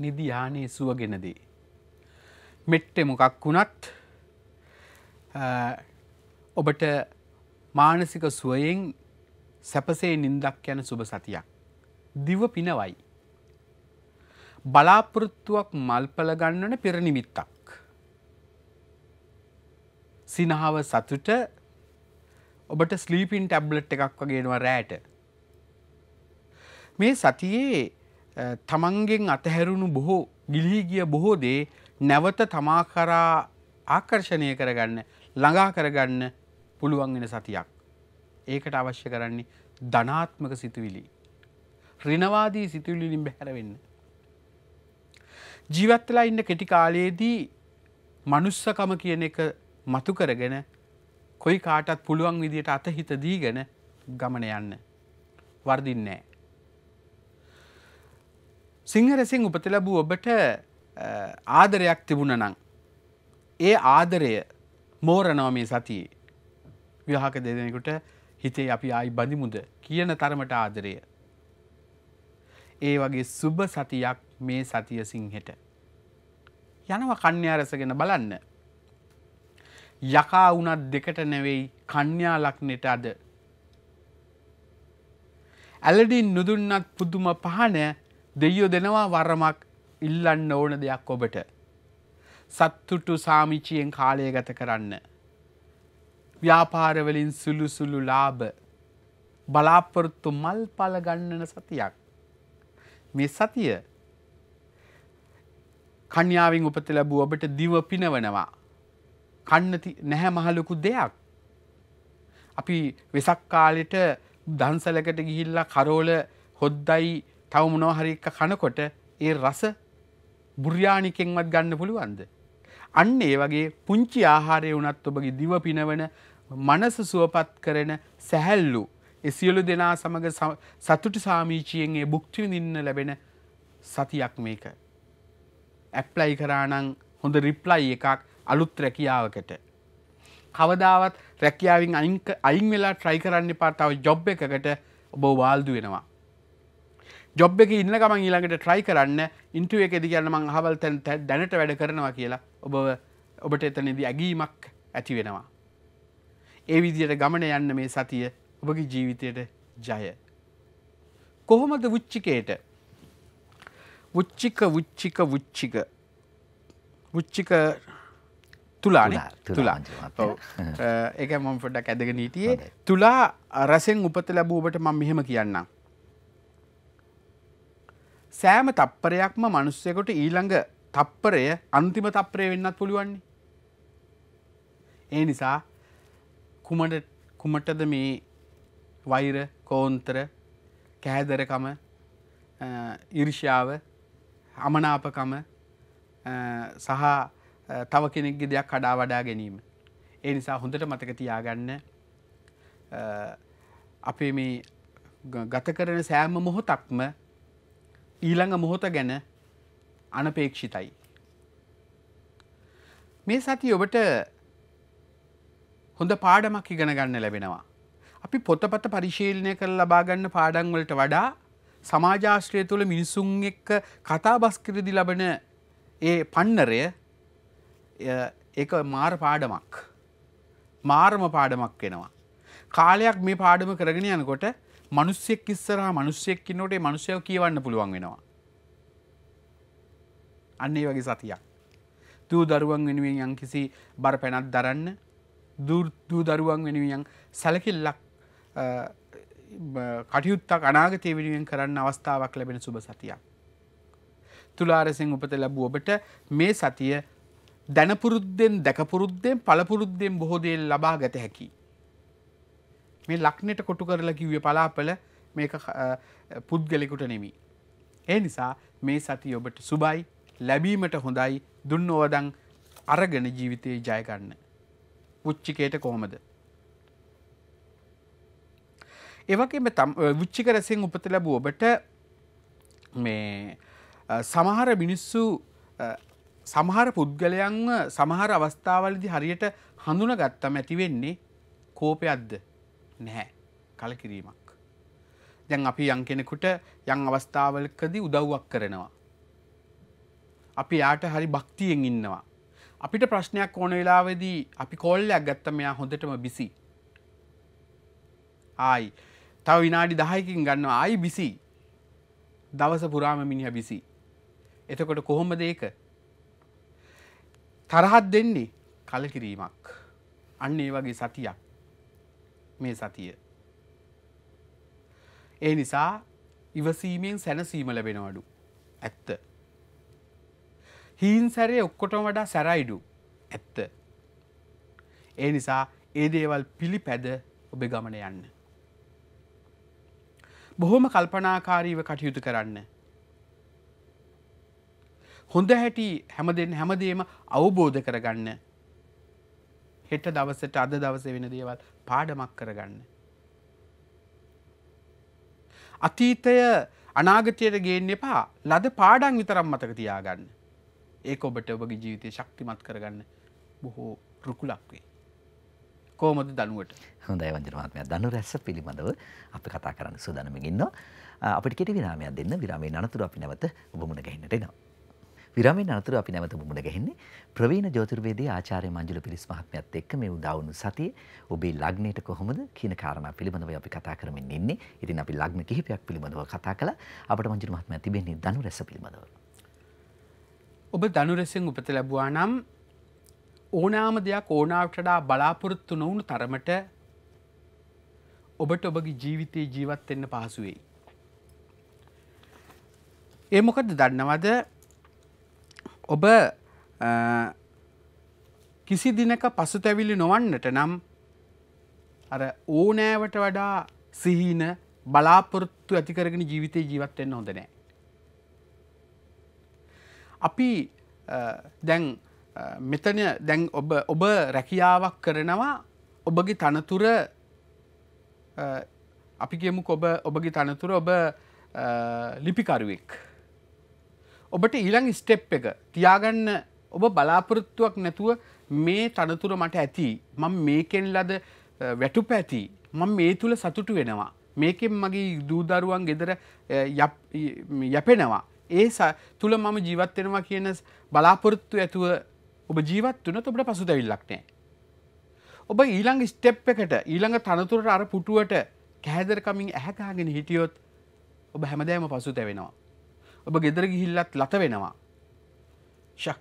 නිදි යානේ සුවගෙනදී. මෙට්ටේ මොකක් වුණත් ඔබට මානසික සුවයෙන් සැපසේ නින්දක් යන සුබ සතියක්. දිව පිනවයි. බලාපොරොත්තුවක් මල්පල ගන්නන පෙරනිමිත්තක්. සිනහාව සතුට ඔබට ස්ලීපින් ටැබ්ලට් එකක් වගේෙනවා රෑට. මේ සතියේ තමන්ගෙන් අතහැරුණු බොහෝ ගිලිහිගිය බොහෝ දේ නැවත තමා කරා ආකර්ෂණය කරගන්න ළඟා කරගන්න පුළුවන් වෙන සතියක්. ඒකට අවශ්‍ය කරන්නේ ධනාත්මක සිතුවිලි. රිනවාදී සිතුවිලිලින් බැහැරවෙන්න. ජීවත්වෙලා ඉන්න කෙටි කාලයේදී මනුස්සකම කියන එක මතු කරගෙන කොයි කාටත් පුළුවන් විදියට අතහිත දීගෙන ගමන යන්න. වර්දින්නේ. සිංහරසින් උපත ලැබූ ඔබට ආදරයක් තිබුණ නං. ඒ ආදරය මෝරනව මේ සතියේ. විවාහක දෙදෙනෙකුට හිතේ අපි ආයි බඳිමුද කියන තරමට ආදරය. ඒ වගේ සුබ සතියක් මේ සතිය සිංහෙට. යනව කන්‍යාරසගෙන බලන්න. යකා වුණත් දෙකට නෙවෙයි කන්‍යා ලක්නෙට අද. ඇලඩින් නුදුන්නත් පුදුම පහන දෙයෝ දෙනවා වරමක් ඉල්ලන්න ඕන දෙයක් ඔබට. සත්තුටු සාමිචියෙන් කාලය ගත කරන්න. ව්‍යාපාරවලින් සුළුසුළු ලාභ බලාපොරොත්තු මල් පල ගන්නන සතියක්. මේ සතිය කන්‍යාවෙන් උපත ලැබූ ඔබට දිව පිනවනවා. කන්න නැහැ මහලොකු දෙයක්. අපි වෙසක් කාලෙට දන්සලකට ගිහිල්ලා කරෝල හොද්දයි තව මොනවා හරි එක කනකොට ඒ රස බුර්යානිකෙන්වත් ගන්න පුළුවන්ද? අන්න ඒ වගේ පුංචි ආහාරය වුණත් ඔබගේ දිව පිනවන මනස සුවපත් කරන සැහැල්ලු ඒ සියලු දෙනා සමග සතුටු සාමීචියෙන් ඒ භුක්ති විඳින්න ලැබෙන සතියක් මේක. ඇප්ලයි කරා නම් හොඳ රිප්ලයි එකක් අලුත් රැකියාවකට. කවදාවත් රැකියාවෙන් අනික අයින් වෙලා ට්‍රයි කරන්න පාටාව ජොබ් එකකට ඔබ වාල්දු වෙනවා. ජොබ් එක ඉන්න ගමන් ඊළඟට ට්‍රයි කරන්න ඉන්ටුව එක දිගන්න මං හවල් තැන් දැනට වැඩ කරනවා කියලා ඔබ ඔබට එතනදි ඇගීමක් ඇති වෙනවා. ඒ විදියට ගමන යන්න මේ සතිය ඔබගේ ජීවිතයට ජය. කොහොමද වුච්චිකයට වුච්චික වුච්චික වුච්චික වුච්චික තුලාන තුලා ඒක මොම ොඩක් ඇදග නීතියේ තුලා රසෙන් උපත ලැබූවට මං මෙහෙම කියන්න. සෑම තප්පරයක්ම මනුස්සයකොට ඊළඟ තප්පරය අන්තිම තප්පරය වෙන්නත් පුළුවන්නේ. ඒ නිසා කුමට කුමටද මේ වෛර කෝන්තර කෑදරකම ඉර්ෂාව අමනාපකම සහ තව කෙනෙක්ගෙ දෙයක් කඩා වඩා ගැනීම. ඒ නිසා හොඳට මතක තියාගන්න අපේ මේ ගත කරන සෑම මොහොතක්ම ඊළඟ මොහොත ගැන අනපේක්ෂිතයි. මේ සති ඔබට හොඳ පාඩමක් ඉගෙන ගන්න ලැබෙනවා. අපි පොතපත පරිශීලනය කර ලබාගන්න පාඩංවලට වඩා සමාජාශ්‍රය තුළ මිනිසුන් එක්ක කතා බස්කිරදි ලබන ඒ පන්නරය එක මාර පාඩමක් මාර්ම පාඩමක් වෙනවා. කාලයක් මේ පාඩම කරගෙන යනකොට මනුස්්‍යයෙක් ඉස්සරහ මනුස්්‍යයෙක් නොට මනුෂ්‍යය කියවන්න පුළුවන් වෙනවා. අන්නේ වගේ සතියක්. දූ දරුවන් වෙනුවෙන් යන් කිසි බර පැනත් දරන්න දූ දරුවන් වෙනුවියන් සැලකිල්ලක් කටයුත්තක් අනාගතය වෙනුවෙන් කරන්න අවස්ථාවක් ලැබෙන සුබ සතියක්. තුලාරසිෙන් උපත ලැබුවබට මේ සතිය දැනපුරුද්දෙන් දැකපුරුද්දෙන් පළපුරුද්දෙන් බොහෝදේල් ලබා ගත හැකි. මේ ලක්නට කොටු කරලා කිව්වේ පලාපල මේ පුද්ගලෙකුට නෙමි. ඒ නිසා මේ සති ඔබට සුබයි ලැබීමට හොඳයි දුන්න ඕවදන් අරගෙන ජීවිතයේ ජයගන්න. පුච්චිකයට කොහොමද. ඒවගේම තම් විච්චික රැසිෙන් උපත ලැබූ ඔබට මේ සමහර මිනිස්සු සමහර පුද්ගලයන්ව සමහර අවස්ථාවලදි හරියට හඳුන ගත්තම ඇතිවෙන්නේ කෝපයක්ද නැහැ කලකිරීමක්. දැන් අපි යං කෙනෙකුට යං අවස්ථාවලකදී උදව්වක් කරනවා. අපි යාට හරි භක්තියෙන් ඉන්නවා. අපිට ප්‍රශ්නයක් ඕන වෙලාවෙදී අපි කෝල්ලයක් ගත්තම එයා හොඳටම බිසි. ආයි තව විනාඩි දහයකින් ගන්නවා ආයි බිසි. දවස පුරාම මිනිහ බිසි. එතකොට කොහොමද ඒක? තරහත් දෙන්නේ කලකිරීමක් අන්න ඒ වගේ සතියක් මේ සතිය. ඒ නිසා ඉවසීමෙන් සැනසීම ලැබෙනවඩු ඇත්ත. හීන් සැරේ ඔක්කොටම වඩා සැරයිඩු ඇත්ත. ඒ නිසා ඒ දේවල් පිළිපැද ඔබේ ගමන යන්න. බොහොම කල්පනාකාරීව කටයුතු කරන්න. හොඳ හැටි හැමදෙන් හැමදේම අවබෝධ කරගන්න. හෙට දවසට අද දවස වෙන දේවල් පාඩමක් කරගන්න. අතීතය අනාගතයට ගේන්න එපා ලද පාඩන් විතරම් මතක තියාගන්න. ඒක ඔබට ඔබගේ ජීවිතය ශක්තිමත් කරගන්න බොහෝ රුකුලක් වේ. කෝමද දනුවට හොඳයි වජනවාත්මය දනු රැස්ස පිළිබඳව අපි කතා කරන්න සුදනමගින්න අපිට කෙට විරාමයක් දෙන්න විරාමේ අනතුර අපි නැවත ඔබමුණ ගැහින්නට එනවා. විරමෙන් අනතුර අපි නැවත මුණ ගැහෙන්නේ ප්‍රවීණ ජෝතිර්වේදී ආචාර්ය මංජුල පිරිස් මහත්මයාත් එක්ක මේ උදාවුණු සතියේ ඔබේ ලග්නයට කොහොමද කියන කාරණා පිළිබඳව අපි කතා කරමින් ඉන්නේ. ඉතින් අපි ලග්න කිහිපයක් පිළිබඳව කතා කළා. අපට මංජුල මහත්මයා තිබෙන්නේ ධනු රැස පිළිබඳව. ඔබ ධනු රැසෙන් උපත ලැබුවා නම් ඕනෑම දෙයක් ඕනාවටඩා බලාපොරොත්තු නොවුණු තරමට ඔබට ඔබගේ ජීවිතයේ ජීවත් එන්න පහසුවෙයි. ඒ මොකද දන්නවද ඔබ කිසි දිනක පසුතැවිලි නොවන්නට නම් අර ඕනෑවට වඩා සිහින බලාපොරොත්තු ඇතිකරගෙන ජීවිතය ජීවත්වෙන්න හොඳ නෑ. අපි දැන් මෙතන දැන් ඔබ රැකියාවක් කරනවා ඔබගේ තනතුර අපි කියමු ඔබ ඔබගේ තනතුර ඔබ ලිපිකරුවෙක්. ඔබට ඊළඟ ස්ටෙප් එක තියාගන්න ඔබ බලාපොරොත්තුවක් නැතුව මේ තනතුර මට ඇති මම මේකෙන් ලද වැටුප ඇති මම මේ තුළ සතුටු වෙනවා මේකෙන් මගේ දූදරුවන් ගෙදර යැපෙනවා ඒ තුළ මම ජීවත් වෙනවා කියන බලාපොරොත්තු ඇතුව ඔබ ජීවත් වුණත් ඔබට පසුතැවිල්ලක් නැහැ ඔබ ඊළඟ ස්ටෙප් එකට ඊළඟ තනතුරට අර පුටුවට කෑදරකමින් ඇහැකාගෙන හිටියොත් ඔබ හැමදෑම පසුතැවෙනවා ඔබ ගෙදර ගිහිල්ලත් ලත වෙනවා. ශක්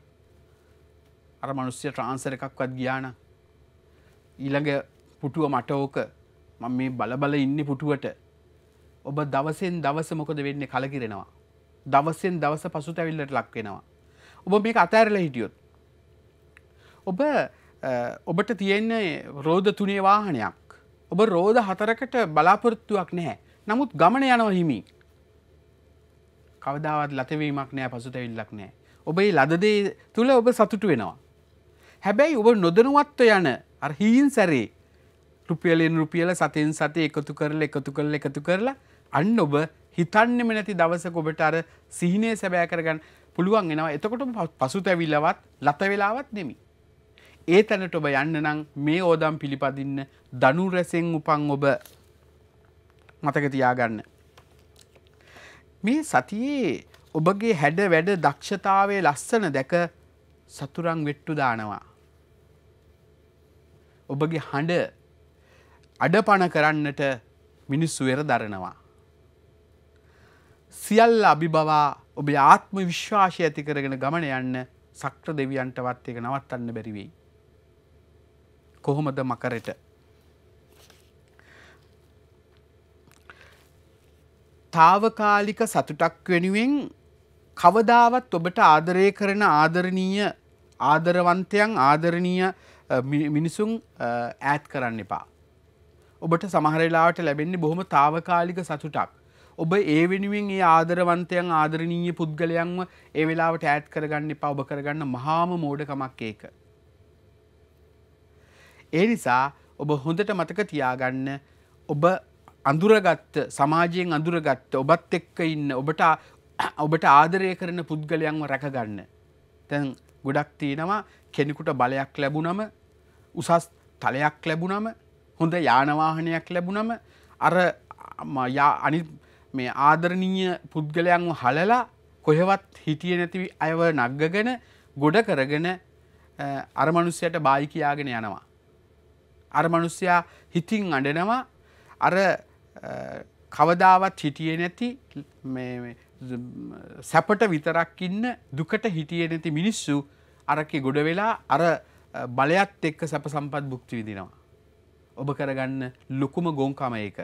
අර මනුස්්‍ය ට්‍රාන්සර එකක්වත් ගියාන ඊළඟ පුටුව මට ඕක මං මේ බලබල ඉන්න පුටුවට ඔබ දවසෙන් දවස මොකද වෙන්න කලකිරෙනවා. දවස්සෙන් දවස පසු තැවිල්ලට ලක්වෙනවා. ඔබ මේක අතෑරල හිටියොත්. ඔබ ඔබට තියෙන්නේ රෝධ තුනේ වාහනයක්. ඔබ රෝධ හතරකට බලාපොරොත්තුවක් නැහැ. නමුත් ගමන යනව හිමි. කවදාවත් ලතවීමක් නෑ පසුතැවිල්ලක් නෑ. ඔබේ ලදදේ තුළ ඔබ සතුටු වෙනවා. හැබැයි ඔබ නොදනුවත්ව යන අර්හීන් සැරේ රුපියලෙන් රුපියල සතෙන් සතේ එකතු කරල එකතු කරල එකතු කරලා අන්න ඔබ හිතන්නෙම නැති දවස ඔබට අර සිහිනය සැබෑ කරගන්න පුළුවන් එනවා එතකොට පසු තැවිල්ලවත් ලතවෙලාවත් නෙමි. ඒ තැනට ඔබ යන්න නම් මේ ඕදම් පිළිපදින්න දනුරැසෙන් උපන් ඔබ මතක තියාගන්න. මේ සතියේ ඔබගේ හැඩ වැඩ දක්ෂතාවේ ලස්සන දැක සතුරං වෙට්ටු දානවා. ඔබගේ හඬ අඩපණ කරන්නට මිනිස්සු වෙර දරනවා. සියල්ල අභිබවා ඔබේ ආත්ම විශ්වාසය ඇති කරගෙන ගමන යන්න සක්‍ර දෙවියන්ටවත් එක නවත්තන්න බැරිවෙයි. කොහොමද මකරට తాවකාලික සතුටක් වෙනුවෙන් කවදාවත් ඔබට ආදරය කරන ආදරණීය ආදරවන්තයන් ආදරණීය මිනිසුන් ඈත් කරන්න එපා. ඔබට සමහරලාට ලැබෙන්නේ බොහොම තාවකාලික සතුටක්. ඔබ ඒ වෙනුවෙන් ඒ ආදරවන්තයන් ආදරණීය පුද්ගලයන්ව ඒ වෙලාවට ඈත් කරගන්න එපා ඔබ කරගන්න මහාම මෝඩකමක් ඒක. ඒ නිසා ඔබ හොඳට මතක තියාගන්න ඔබ අඳුරගත්ත සමාජයෙන් අඳුරගත්ත ඔබත් එක්ක ඉන්න ඔබට ඔබට ආදරය කරන පුද්ගලයන්ව රැකගන්න. තැන් ගොඩක් තියෙනවා කෙනෙකුට බලයක් ලැබුණම උසස් තලයක් ලැබුණම හොඳ යානවාහනයක් ලැබුණම අර අනි මේ ආදරණීය පුද්ගලයන්ව හලලා කොහෙවත් හිටිය නැතිවි අයව නග්ගගෙන ගොඩ කරගෙන අරමනුස්සයට බායි කියාගෙන යනවා. අර මනුස්සයා හිතින් අඩනවා අර කවදාවත් හිටිය නැති සැපට විතරක් ඉන්න දුකට හිටිය නැති මිනිස්සු අරකෙ ගොඩ වෙලා අර බලයත් එක්ක සැප සම්පත් භුක්ති විදිනවා. ඔබ කරගන්න ලොකුම ගොංකම ඒක.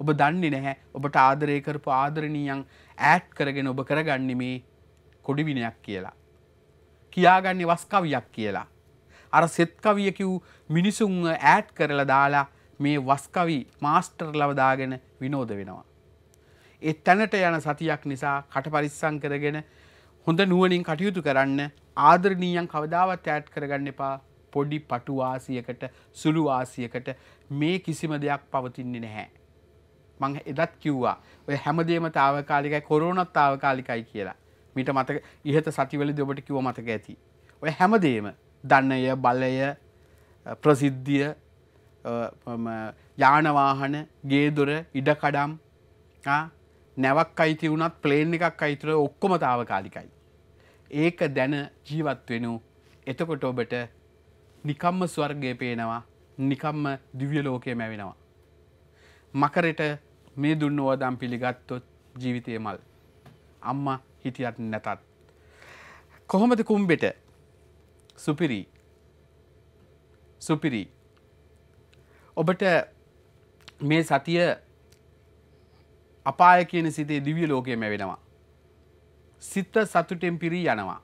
ඔබ දන්නේ නැහැ ඔබට ආදරය කරපු ආදරණීයන් ඈට් කරගෙන ඔබ කරගන්න මේ කොඩිවිනයක් කියලා. කියාගන්නේ වස්කවියක් කියලා. අර සෙත්කවිය කිව් මිනිසුන් ඈට් කරලා දාලා මේ වස්කවි මාස්ටර්ලව දාගෙන විනෝද වෙනවා. ඒ තැනට යන සතියක් නිසා කට පරිස්සම් කරගෙන හොඳ නුවණින් කටයුතු කරන්න ආදරණීයන් කවදාවත් ඈඩ් කරගන්න එපා පොඩි පටු ආසියකට සුළු ආසියකට මේ කිසිම දෙයක් පවතින්නේ නැහැ. මං එදත් කිව්වා ඔය හැමදේම తాවකාලිකයි කොරෝනත් తాවකාලිකයි කියලා. මීට මතක ඉහත සතිවලදී ඔබට කිව්ව මතක ඇති. ඔය හැමදේම ධනය, බලය, ප්‍රසිද්ධිය යානවාහන ගේදොර ඉඩකඩම් නැවක් අයිති වුණත් ප්ලේන් එකක් අයිතුර ඔක්කොම තාවකාලිකයි. ඒක දැන ජීවත් වෙනු එතකොට ඔබට නිකම්ම ස්වර්ගය පේනවා නිකම්ම දිවියලෝකය මැවෙනවා. මකරට මේ දුන්න ඕදම් පිළිගත්තොත් ජීවිතය මල්. අම්ම හිටියත් නැතත්. කොහොමද කුම්බෙට සුපිරී සුපිරී ඔබට මේ සතිය අපාය කියන සිතේ දිවිය ලෝකයම වෙනවා. සිත සතුටෙන් පිරී යනවා.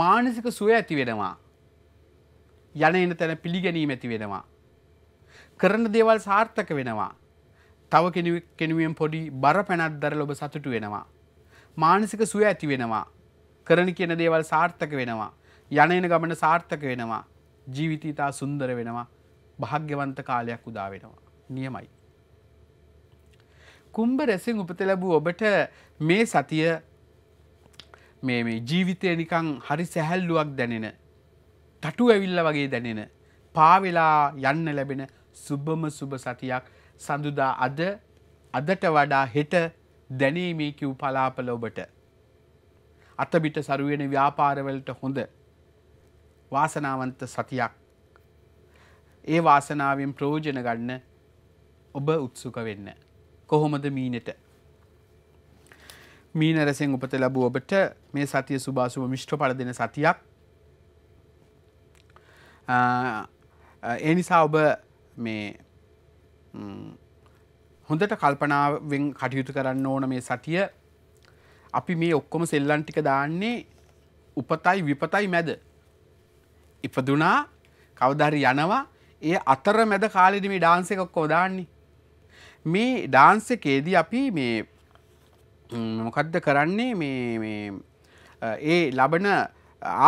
මානසික සුව ඇති වෙනවා. යන එන තැන පිළිගැනීම ඇති වෙනවා. කරන දේවල් සාර්ථක වෙනවා. තව කෙනෙක් කෙනුවෙන් පොඩි බර පැනත් දර ලොබ සතුටු වෙනවා. මානසික සුව ඇති වෙනවා. කරන කියන දේවල් සාර්ථක වෙනවා. යන එන ගමන සාර්ථක වෙනවා. ජීවිතීතා සුන්දර වෙනවා භාග්‍යවන්ත කාලයක් උදා වෙනවා. නියමයි. කුම්බ රැසින් උපත ලැබූ ඔබට මේ සතිය මේ ජීවිතය නිකං හරි සැහැල්ලුවක් දැනෙන තටු ඇවිල්ල වගේ දැනෙන පාවෙලා යන්න ලැබෙන සුබම සුබ සතියක් සඳුදා අද අදට වඩා හෙට දැනීමේ කිව් පලාපල ඔබට අතබිට සරුවෙන ව්‍යාපාරවලට හොඳ වාසනාවන්ත සතියක් ඒ වාසනාවෙන් ප්‍රෝජන ගන්න ඔබ උත්සුක වෙන්න. කොහොමද මීනට. මීනරසෙන් උපත ලැබූ ඔබට මේ සතිය සුභාසුව මිෂ්ට්‍ර පල දෙන සතියක් ඒ නිසා ඔබ මේ හොඳට කල්පනාවෙන් කටයුතු කරන්න ඕන මේ සතිය අපි මේ ඔක්කොම සෙල්ලන් ටික දාන්නේ උපතයි විපතයි මැද. ඉපදුනා කවදහරි යනවා ඒ අතර මැද කාලෙදි මේ ඩාන්ස් එකක් කොදාන්නේ. මේ ඩාන්ස් එකේදී අපි මේ මොකද්ද කරන්නේ මේ මේ ඒ ලබන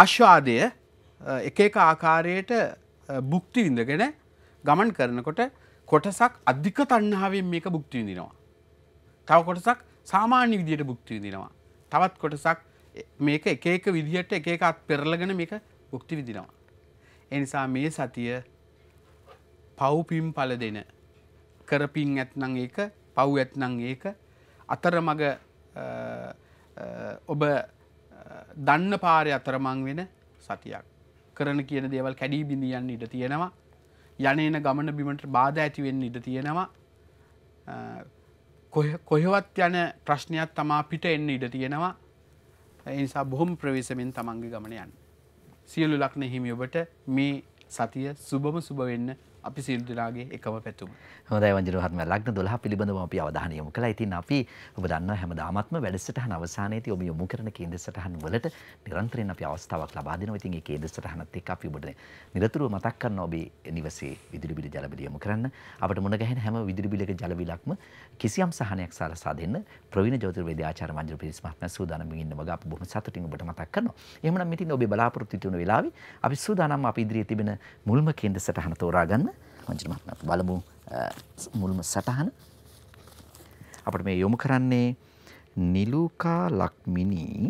ආශාදය එක එක ආකාරයට භුක්ති විඳගෙන ගමන් කරනකොට කොටසක් අධික තණ්හාවෙන් මේක භුක්ති විඳිනවා. තව කොටසක් සාමාන්‍ය විදියට භුක්ති විඳිනවා. තවත් කොටසක් මේක එක එක විදිහට එක එකක් පෙරලගෙන මේක භුක්ති විඳිනවා. ඒ නිසා මේ සතිය පව්පිම් පල දෙන. කරපින් ඇත්නං ඒක පව් ඇත්නං ඒක අතර මග ඔබ දන්න පාරය අතරමං වෙන සතියක්. කරන කියන දේවල් කැඩී බිඳියන්න ඉඩ තියෙනවා. යනන ගමන බිමට බාධ ඇතිවෙන්න ඉඩ තියෙනවා. කොහෙවත් යන ප්‍රශ්නයක් තමා පිට එන්න ඉඩ තියෙනවා. එනිසා බොහොම ප්‍රවේශමෙන් තමන්ගේ ගමනයන්. සියලු ලක්න හිමි ඔබට මේ සතිය සුබම සුබවෙන්න අපි සිල්දුනාගේ එකම පැතුම් හොඳයි වංජිර මහත්මයා ලග්න 12 පිළිබඳව අපි අවධානය යොමු කළා. ඉතින් අපි ඔබ දන්නවා හැමදාමත්ම වැඩසටහන අවසානයේදී ඔබ යොමු කරන කේන්ද්‍රසටහන් වලට නිරන්තරයෙන් අපි අවස්ථාවක් ලබා දෙනවා. ඉතින් ඒ කේන්ද්‍රසටහනත් එක්ක අපි ඔබට නිරතුරුව මතක් කරන ඔබේ නිවසේ විදුලි බිල ජල බිල යොමු කරන්න. අපිට මුණ ගැහෙන හැම විදුලි බිලක ජල බිලක්ම කිසියම් සහනයක් සලසා දෙන්න ප්‍රවීණ ජෝතිර්වේද ආචාර්ය මන්ජුර පිරිස් මහත්මයා සූදානම්මින් ඉන්න වගේ අපි බොහොම සතුටින් ඔබට මතක් කරනවා. එහෙමනම් ඉතින් ඔබේ බලාපොරොත්තු සිටින වෙලාවේ අපි සූදානම් අපි ඉදිරියේ තිබෙන මුල්ම කේන්ද්‍ර සටහන තෝරා ගන්න මන්ජුර මහත්මයා බලමු මුල්ම සටහන අපිට මේ යොමු කරන්නේ නිලූකා ලක්මිනී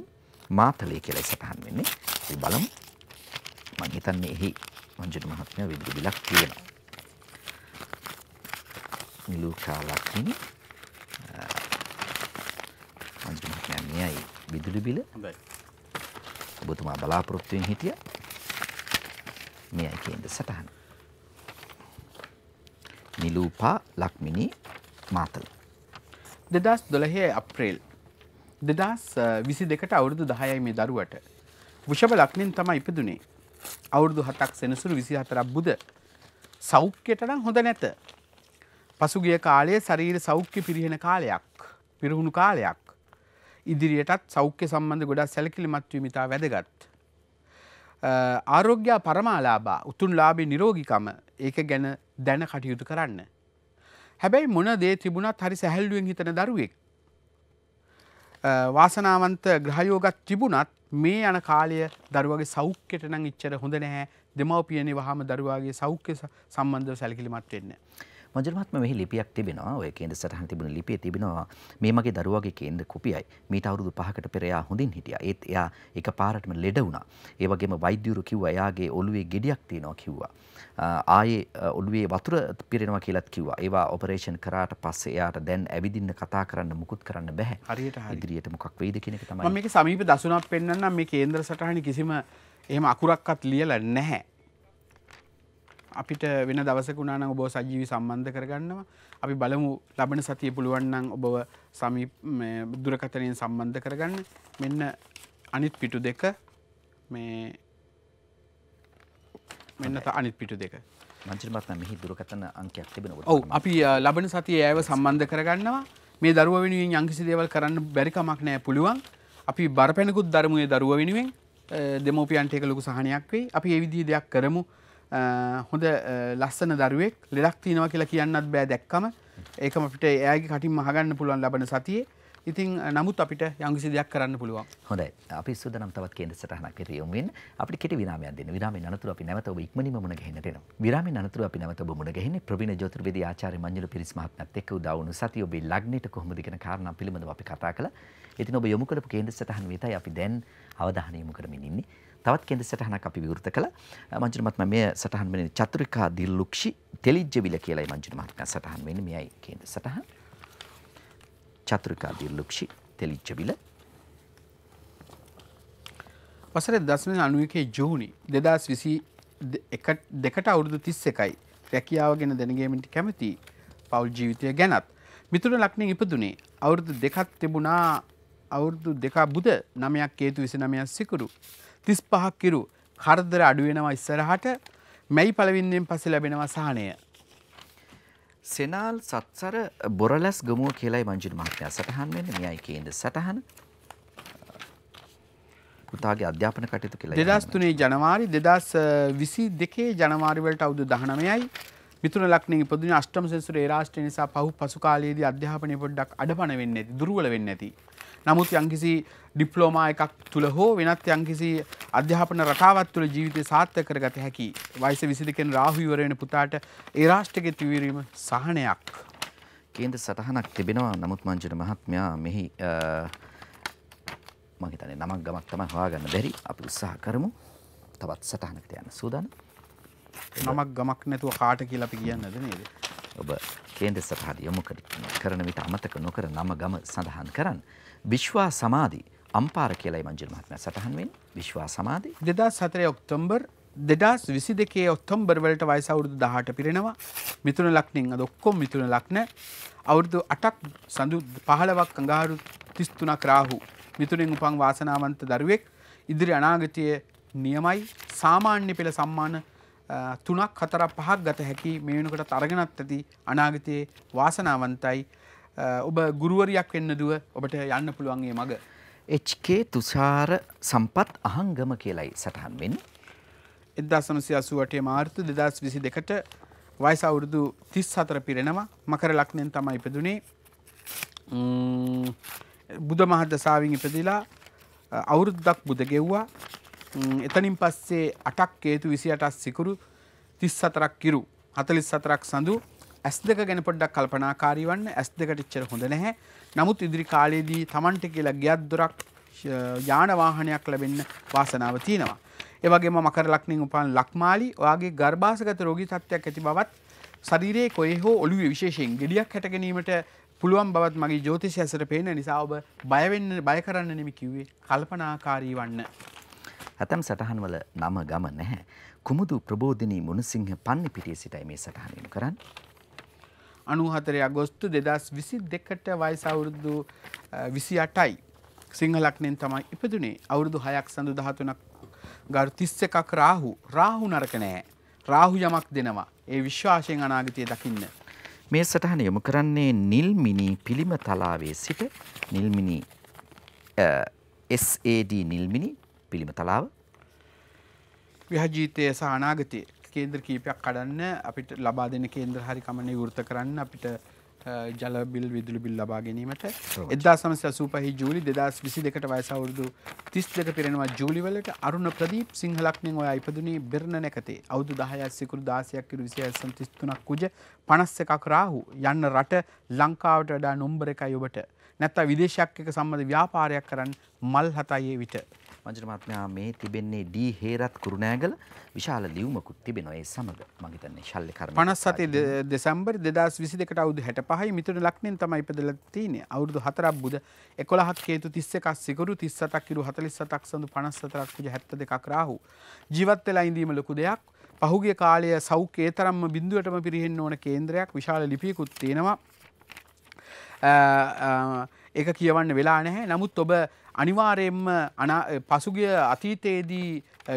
මාතලේ කියලා සටහන් වෙන්නේ. අපි බලමු. මම හිතන්නේ එහි මන්ජුර මහත්මයා විදුලි බිලක් තියෙනවා. නිලූකා ලක්මිනී මෙයයි විදුලි බිල ඔබතුමා බලාපොරොත්තුවෙන් හිටිය මෙයයි කියද සටහන. නිලූපා ලක්මිනි මාතල. දෙදස් දොළහේ අප්‍රේල් දෙදස් විසි දෙකට අවුරුදු දහයයි මේ දරුවට. විෂභ ලක්නෙන් තම ඉපදුනේ. අවුරුදු හතක් සෙනසුරු විසි හතරක් බුද සෞඛ්‍යටනම් හොඳ නැත. පසුගිය කාලයේ ශරීර සෞඛ්‍ය පිරිහෙන කාලයක් පිරුහුණු කාලයක් ඉදිරියටත් සෞඛ්‍ය සම්බන්ධ ගොඩා සැලකිලිමත්වීමතා වැදගත්. ආරෝග්‍යා පරමාලාබා උතුන් ලාබි නිරෝගිකම ඒක ගැන දැන කටයුතු කරන්න. හැබැයි මොන දේ තිබුණත් හරි සැහැල්ලුවෙන් හිතන දරුවෙක්. වාසනාවන්ත ග්‍රහයෝගත් තිබුණත් මේ යන කාලය දරුවගේ සෞඛ්‍යයට නම් ඉච්චර හොඳ නැහැ දෙමව්පියනේ වහම දරුවාගේ සෞඛ්‍ය සම්බන්ධව සැලකිලිමත් වෙන්න. මංජර මහත්මයා මෙහි ලිපියක් තිබෙනවා. ඔය කේන්ද්‍ර සටහන තිබුණ ලිපියේ තිබෙනවා මේ මගේ දරුවාගේ කේන්ද්‍ර කුපියයි. මීට අවුරුදු 5කට පෙර එයා හොඳින් හිටියා. ඒත් එයා එකපාරටම ලෙඩ වුණා. ඒ වගේම වෛද්‍යවරු කිව්වා එයාගේ ඔළුවේ ගෙඩියක් තියෙනවා කිව්වා. ආයේ ඔළුවේ වතුර පිරෙනවා කියලාත් කිව්වා. ඒවා ඔපරේෂන් කරාට පස්සේ එයාට දැන් ඇවිදින්න කතා කරන්න මුකුත් කරන්න බැහැ. හරියට හරියට. ඉදිරියට මොකක් වෙයිද කියන එක තමයි. මම මේක සමීප දසුණක් පෙන්වන්නම් මේ කේන්ද්‍ර සටහනේ කිසිම එහෙම අකුරක්වත් ලියලා නැහැ. අපිට වෙන දවසකුණාන ඔබ සජීවි සම්බන්ධ කරගන්නවා අපි බලමු ලබන සතිය පුළුවන්නන් ඔබව සමි දුරකතනයෙන් සම්බන්ධ කරගන්න මෙන්න අනිත් පිටු දෙක මේ මෙන්න අනිත් පිටු දෙක මංචිමත් මෙහි දුරකතන අංකයක් තිබෙනකොට ඔව අපි ලබන සතිය ඇව සම්බන්ධ කරගන්නවා මේ දරුව වෙනුවෙන් යංකිසි දේවල් කරන්න බැරිකමක් නෑ පුළුවන් අපි බර පැනකුත් ධර්මය දරුව වෙනුවෙන් දෙමෝපියන්ට එක ලොකු සහනයක් වෙයි අපි ඒවිදී දෙයක් කරමු හොඳ ලස්සන දරුවෙක් ලෙඩක් තියෙනවා කියලා කියන්නත් බෑ දැක්කම ඒකම අපිට එයාගේ කටින් මහගන්න පුළුවන් ලබන සතියේ ඉතින් නමුත් අපිට යංගිසි දෙයක් කරන්න පුළුවන්. හොඳයි. අපි සූදානම් තවත් කේන්ද්‍ර සටහනක් ඉදිරිය යොමුවෙන් අපිට කෙටි විරාමයක් දෙන්න. විරාමයෙන් අනතුරු අපි නැවත ඔබ ඉක්මනින්ම මුණ ගැහෙන්නට එනවා. විරාමයෙන් අනතුරු අපි නැවත ඔබ මුණ ගැහෙන්නේ ප්‍රවීණ ජ්‍යොතිර්වේදී ආචාර්ය මංජුල පිරිස් මහත්මයාත් එක්ක උදා වුණු සතිය ඔබේ ලග්නෙට කොහොමද කියන කාරණා පිළිබඳව අපි කතා කළා. ඉතින් ඔබ යොමු කරපු කේන්ද්‍ර සටහන වෙතයි අපි දැන් අවධානය යොමු කරමින් ඉන්නේ. තවත් කේන්ද්‍ර සටහනක් අපි විවෘත කළා මංජුල මහත්මයා මේ සටහන් වෙන්නේ චතුරිකා දිල්ලුක්ෂි තෙලිජ්ජවිල කියලායි මංජුල මහත්මයා සටහන් වෙන්නේ මෙයයි කේන්ද්‍ර සටහන චතුරිකා දිල්ලුක්ෂි තෙලිජ්ජවිල වසර 1991 ජූනි 2021 දෙකට අවුරුදු 31යි රැකියාව ගැන දැනගැනීමට කැමති පෞල් ජීවිතය ගැනත් මිතුරු ලක්ෂණ ඉපදුනේ අවුරුදු දෙකක් තිබුණා අවුරුදු දෙකක් බුද නමයක් හේතු විසි නමයක් සිකුරු. තිස් පහක් කිරු කරදර අඩුවෙනවා ඉස්සරහට මැයි පලවින්නෙන් පස ලැබෙනවා සහනය. සෙනල් සත්සර බොරලස් ගමුව කියලායි මංජින මහත්මයා සටහන් වෙන මෙයයි කේන්ද සටහන පුතාගේ අධ්‍යාපන කටයුතු කියලා දෙදස් තුනේ ජනවාරි දෙදස් විසි දෙකේ ජනවාරිවලට අවුදු දහනමයයි මිතුන ලක්නේ ඉපදුනේ අෂ්ටම සෙන්සුරේ රාෂ්ට්‍ර නිසා පහු පසු කාලයේදී අධ්‍යාපනය පොඩ්ඩක් අඩපණ වෙන්නේ නැති දුර්වල වෙන්නේ නැති නමුත් යංකිසි ඩිප්ලෝමා එකක් තුළ හෝ වෙනත් යංකිසි අධ්‍යාපන රටාවත් තුළ ජීවිතය සාර්ථක කරගත හැකි. වයිස විසිදකෙන් රාහුවිවර වෙන පුතාට ඒ රාෂ්ට්‍රක තිවීරීම සහනයක්. කේන්ද්‍ර සටහනක් තිබෙනවා නමුත් මංජන මහත්මයා මෙහි මහිතන නමක් ගමක් තමයි හොයාගන්න බැරි අපි උත්සාහ කරමු තවත් සටහනකට යන්න සූදානම්. නමක් ගමක් නැතුව කාට කියලා අපි කියන්නද නේද? ඔබ කේන්ද්‍ර සටහන යොමු කරන විට අමතක නොකර නම ගම සඳහන් කරන්න. විශ්වා සමාධී අම්පාර කියලයි මංජිල් මහත්මයා සටහන් වෙන්නේ විශ්වා සමාධි 2004 ඔක්තෝබර් 2022 ඔක්තෝබර් වලට වයස අවුරුදු 18 පිරෙනවා මිථුන ලග්නෙන් අද ඔක්කොම මිථුන ලග්න අවුරුදු 8ක් සඳු 15ක් අඟහරු 33ක් රාහු මිථුනෙන් උපන් වාසනාවන්ත දරුවෙක් ඉදිරි අනාගතයේ නියමයි සාමාන්‍ය පෙළ සම්මාන තුනක් හතරක් පහක් ගත හැකි මේ වෙනකොටත් අරගෙනත් ඇති අනාගතයේ වාසනාවන්තයි ඔබ ගුරුවරයක් වෙන්නදුව ඔබට යන්න පුළුවන්ගේ මඟ. එච්කේ තුෂාර සම්පත් අහංගම කියලයි සටහන් වෙන්. එදදාසනසි අසුවටේ මාර්තු දෙදස් විසි දෙකට වයිස අවුරුදු තිස් හතර පිරෙනවා මකර ලක්නෙන් තමයි ඉපදුනේ බුද මහද සාවිං ඉපදිලා අවුරුද්දක් බුද ගෙව්වා එතනින් පස්සේ අටක් හේතු විසි අටස් සිකුරු තිස් සතරක් කිරු හතලිස් සතරක් සඳු ඇස් දෙක ගැන පොඩ්ඩක් කල්පනාකාරී වන්න ඇස් දෙකට ඉච්චර හොඳ නැහැ. නමුත් ඉදිරි කාලයේදී Tamanට කියලා ගියක් දොරක් යාන වාහනයක් ලැබෙන්න වාසනාව තියෙනවා. ඒ වගේම මකර ලක්ෂණින් උපන් ලක්මාලි ඔයාගේ ගර්භාෂගත රෝගී තත්ත්වයක් ඇති බවත් ශරීරයේ කොහේ හෝ ඔළුවේ විශේෂයෙන් ගෙඩියක් හැට ගැනීමට පුළුවන් බවත් මගේ ජ්‍යෝතිෂය ඇසට පේන නිසා ඔබ බය වෙන්න බය කරන්න නෙමෙයි කිව්වේ කල්පනාකාරී වන්න. ඇතම් සටහන් වල නම ගම නැහැ. කුමුදු ප්‍රබෝධිනී මුණසිංහ පන්නිපිටියේ සිටයි මේ සටහන කරන්නේ. අනුහතරය අගොස්තු දෙදස් විසි දෙකට වයිස අවුරුදු විසි අටයි සිංහලක්නෙන් තමයි ඉපදුනේ අවුරුදු හයක් සඳු දහතුනක් ගරු තිස්ස එකක් රාහු රාහු නරක නෑ රාහු යමක් දෙනවා ඒ විශ්වාශයෙන් අනාගතය දකින්න. මේ සටහන යොමු කරන්නේ නිල්මිනී පිළිම තලාවේ සිට නිල්මිනී SAD නිල්මිනි පිළිම තලාව විහජීතය සහ අනාගතය කේන්ද්‍ර කීපයක් කඩන්න අපිට ලබා දෙන කේන්ද්‍ර හරිකමන වෘත කරන්න අපිට ජලබිල් විදුලි බිල් ලබා ගැනීමට එදා සමස සූපහි ජූලි දෙදස් විසි දෙකට වයසවුරුදු තිස් දෙක පිරෙනවා ජූලිවලට අරුණ ප්‍රදීප් සිංහලක්නෙන් ඔය අයිපදුනේ බෙරණ නැකතේ අවුදු දහයස්සිකුරු දාසයක් කිරු විසියසම් තිස්තුනක් කුජ පනස්ස එකක් රාහු යන්න රට ලංකාවට වඩා නොම්බර එකයි ඔබට නැත්තා විදේශයක් එක සම්බඳ ව්‍යාපාරයක් කරන්න මල් හතයේ විට. වංජන මහත්මයා මේ තිබෙන්නේ ඩී හේරත් කුරුණෑගල විශාල ලියුමකුත් තිබෙනවා ඒ සමග මම හිතන්නේ ශල්්‍ය කර්ම 57 දෙසැම්බර් 2022ට අවුරුදු 65යි මිතුරු ලග්නෙන් තමයි ඉපදලා තියෙන්නේ අවුරුදු 4ක් බුද 11ක් හේතු 31ක් සිකුරු 37ක් කිරු 47ක් සඳු 54ක් කුජ 72ක් රාහු ජීවත් වෙලා ඉඳීම ලොකු දෙයක් පහුගේ කාලය සෞඛ්‍යය තරම්ම බිඳුවටම පිරිහෙන්න ඕන කේන්ද්‍රයක් විශාල ලිපියකුත් තියෙනවා ඒක කියවන්න වෙලා නැහැ නමුත් ඔබ අනිවාරයෙන්ම පසුගිය අතීතයේදී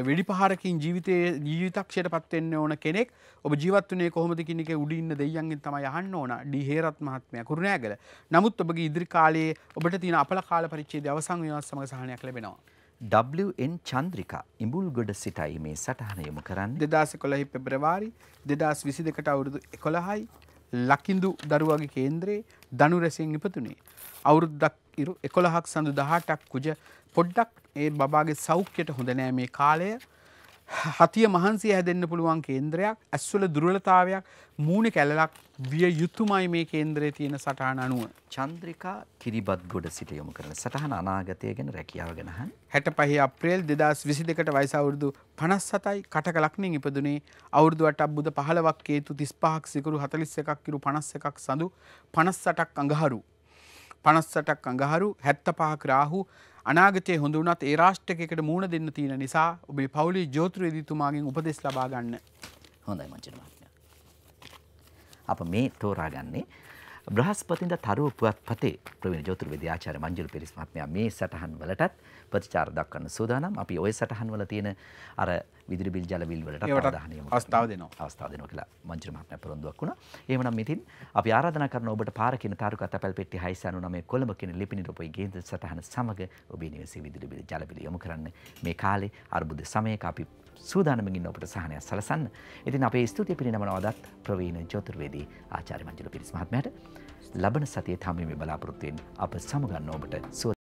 වෙඩි පහරකින් ජීවිතය ජීවිතක්ෂයට පත්වෙන්න ඕන කෙනෙක් ඔබ ජීවත්වනේ කොහොමද කෙනෙක උඩින්න දෙයියන්ගෙන් තම යහන්න ඕන ඩිහේරත් මහත්මය කරුණෑ කළ නමුත් ඔබගේ ඉදිරි කාලයේ ඔබට තින අපල කාල පරිච්චේ දවසං වවාස් සමඟ සහනයක් ලැබෙනවා. WN චන්ද්‍රිකා ඉඹුල්ගොඩ සිටයි මේ සටහන යොමු කරන්න දෙදස කොළහි පෙබ්‍රවාරි දෙදස් විසි දෙකට අවුරුදු එකොළහයි ලකින්දු දරුවගේ කේන්ද්‍රයේ දනු රැසින් ඉපතුනේ. අවුරුද්දක් ඉරු එකොළහක් සඳු දහටක් කුජ පොඩ්ඩක් ඒ බාගේ සෞඛ්‍යයට හොඳ නෑ මේ කාලය හතිය මහන්සිය හැදෙන්න්න පුළුවන් කේන්ද්‍රයක් ඇස්වල දුරලතාවයක් මූුණ කැලලක් විය යුතුමයි මේ කේන්ද්‍රයේ තියෙන සටහන අනුව. චන්ද්‍රිකා කිරිබත් ගොඩ සිට යොමු කරන සටහන අනාගතය ගැන රැකියාව ගැහ. හැට පහි අප්‍රේල් දෙදස් විසි දෙකට වයිසවුරුදු පනස් සතයි කට කලක්නින් ඉපදුනේ අවුරදුවට අබ්බුද පහලවක් ඒතු තිස් පහක් සිකුරු හතලිස්ස එකක් කිරු පනස්ස එකක් සඳු පනස් සටක් අඟහරු පනස්සටක් අඟහරු හැත්ත පහක් රාහු අනාගතය හොඳුනත් ඒ රාෂ්ටකකට මූුණ දෙන්න තියෙන නිසා ඔබේ පවුලි ජෝතෘ දිතුමාගෙන් උපදෙස් ලබාගන්න හොඳයි මචනවා. අප මේ තෝරාගන්නේ බ්‍රහස්පතින්ද තරුව පුවත්පතේ ප්‍රවීණ ජෝතිර්වේදී ආචාර්ය මංජුල පිරිස් මහත්මයා මේ සටහන් වලටත් ප්‍රතිචාර දක්වන්න සූදානම්. අපි ওই සටහන් වල තියෙන අර විදුලි බිල් ජල බිල් වලට අවධානය යොමු අවස්ථාව දෙනවා. අවස්ථාව දෙනවා කියලා මංජුල මහත්මයා පොරොන්දුවක් වුණා. එහෙමනම් ඉතින් අපි ආරාධනා කරන ඔබට පාර කියන තාරුක තැපැල් පෙට්ටි 699 කොළඹ කියන ලිපි නිරූපී ගේන්ද සටහන සමග ඔබේ නිවසේ විදුලි බිල් ජල බිල් යොමු කරන්න මේ කාලේ අර්බුද සමයක අපි සූදානමගින් ඔබට සහනයක් සලසන්න. ඉතින් අපේ ස්තුතිය පිරිනමනවදත් ප්‍රවීණ ජෝතිර්වේදී ආචාර්ය මංජුල පිරිස් මහත්මයාට. ලබන සතිය තමි මේ බලාපොරොත්තුවයෙන් අප සමගන්න ඔබට සුව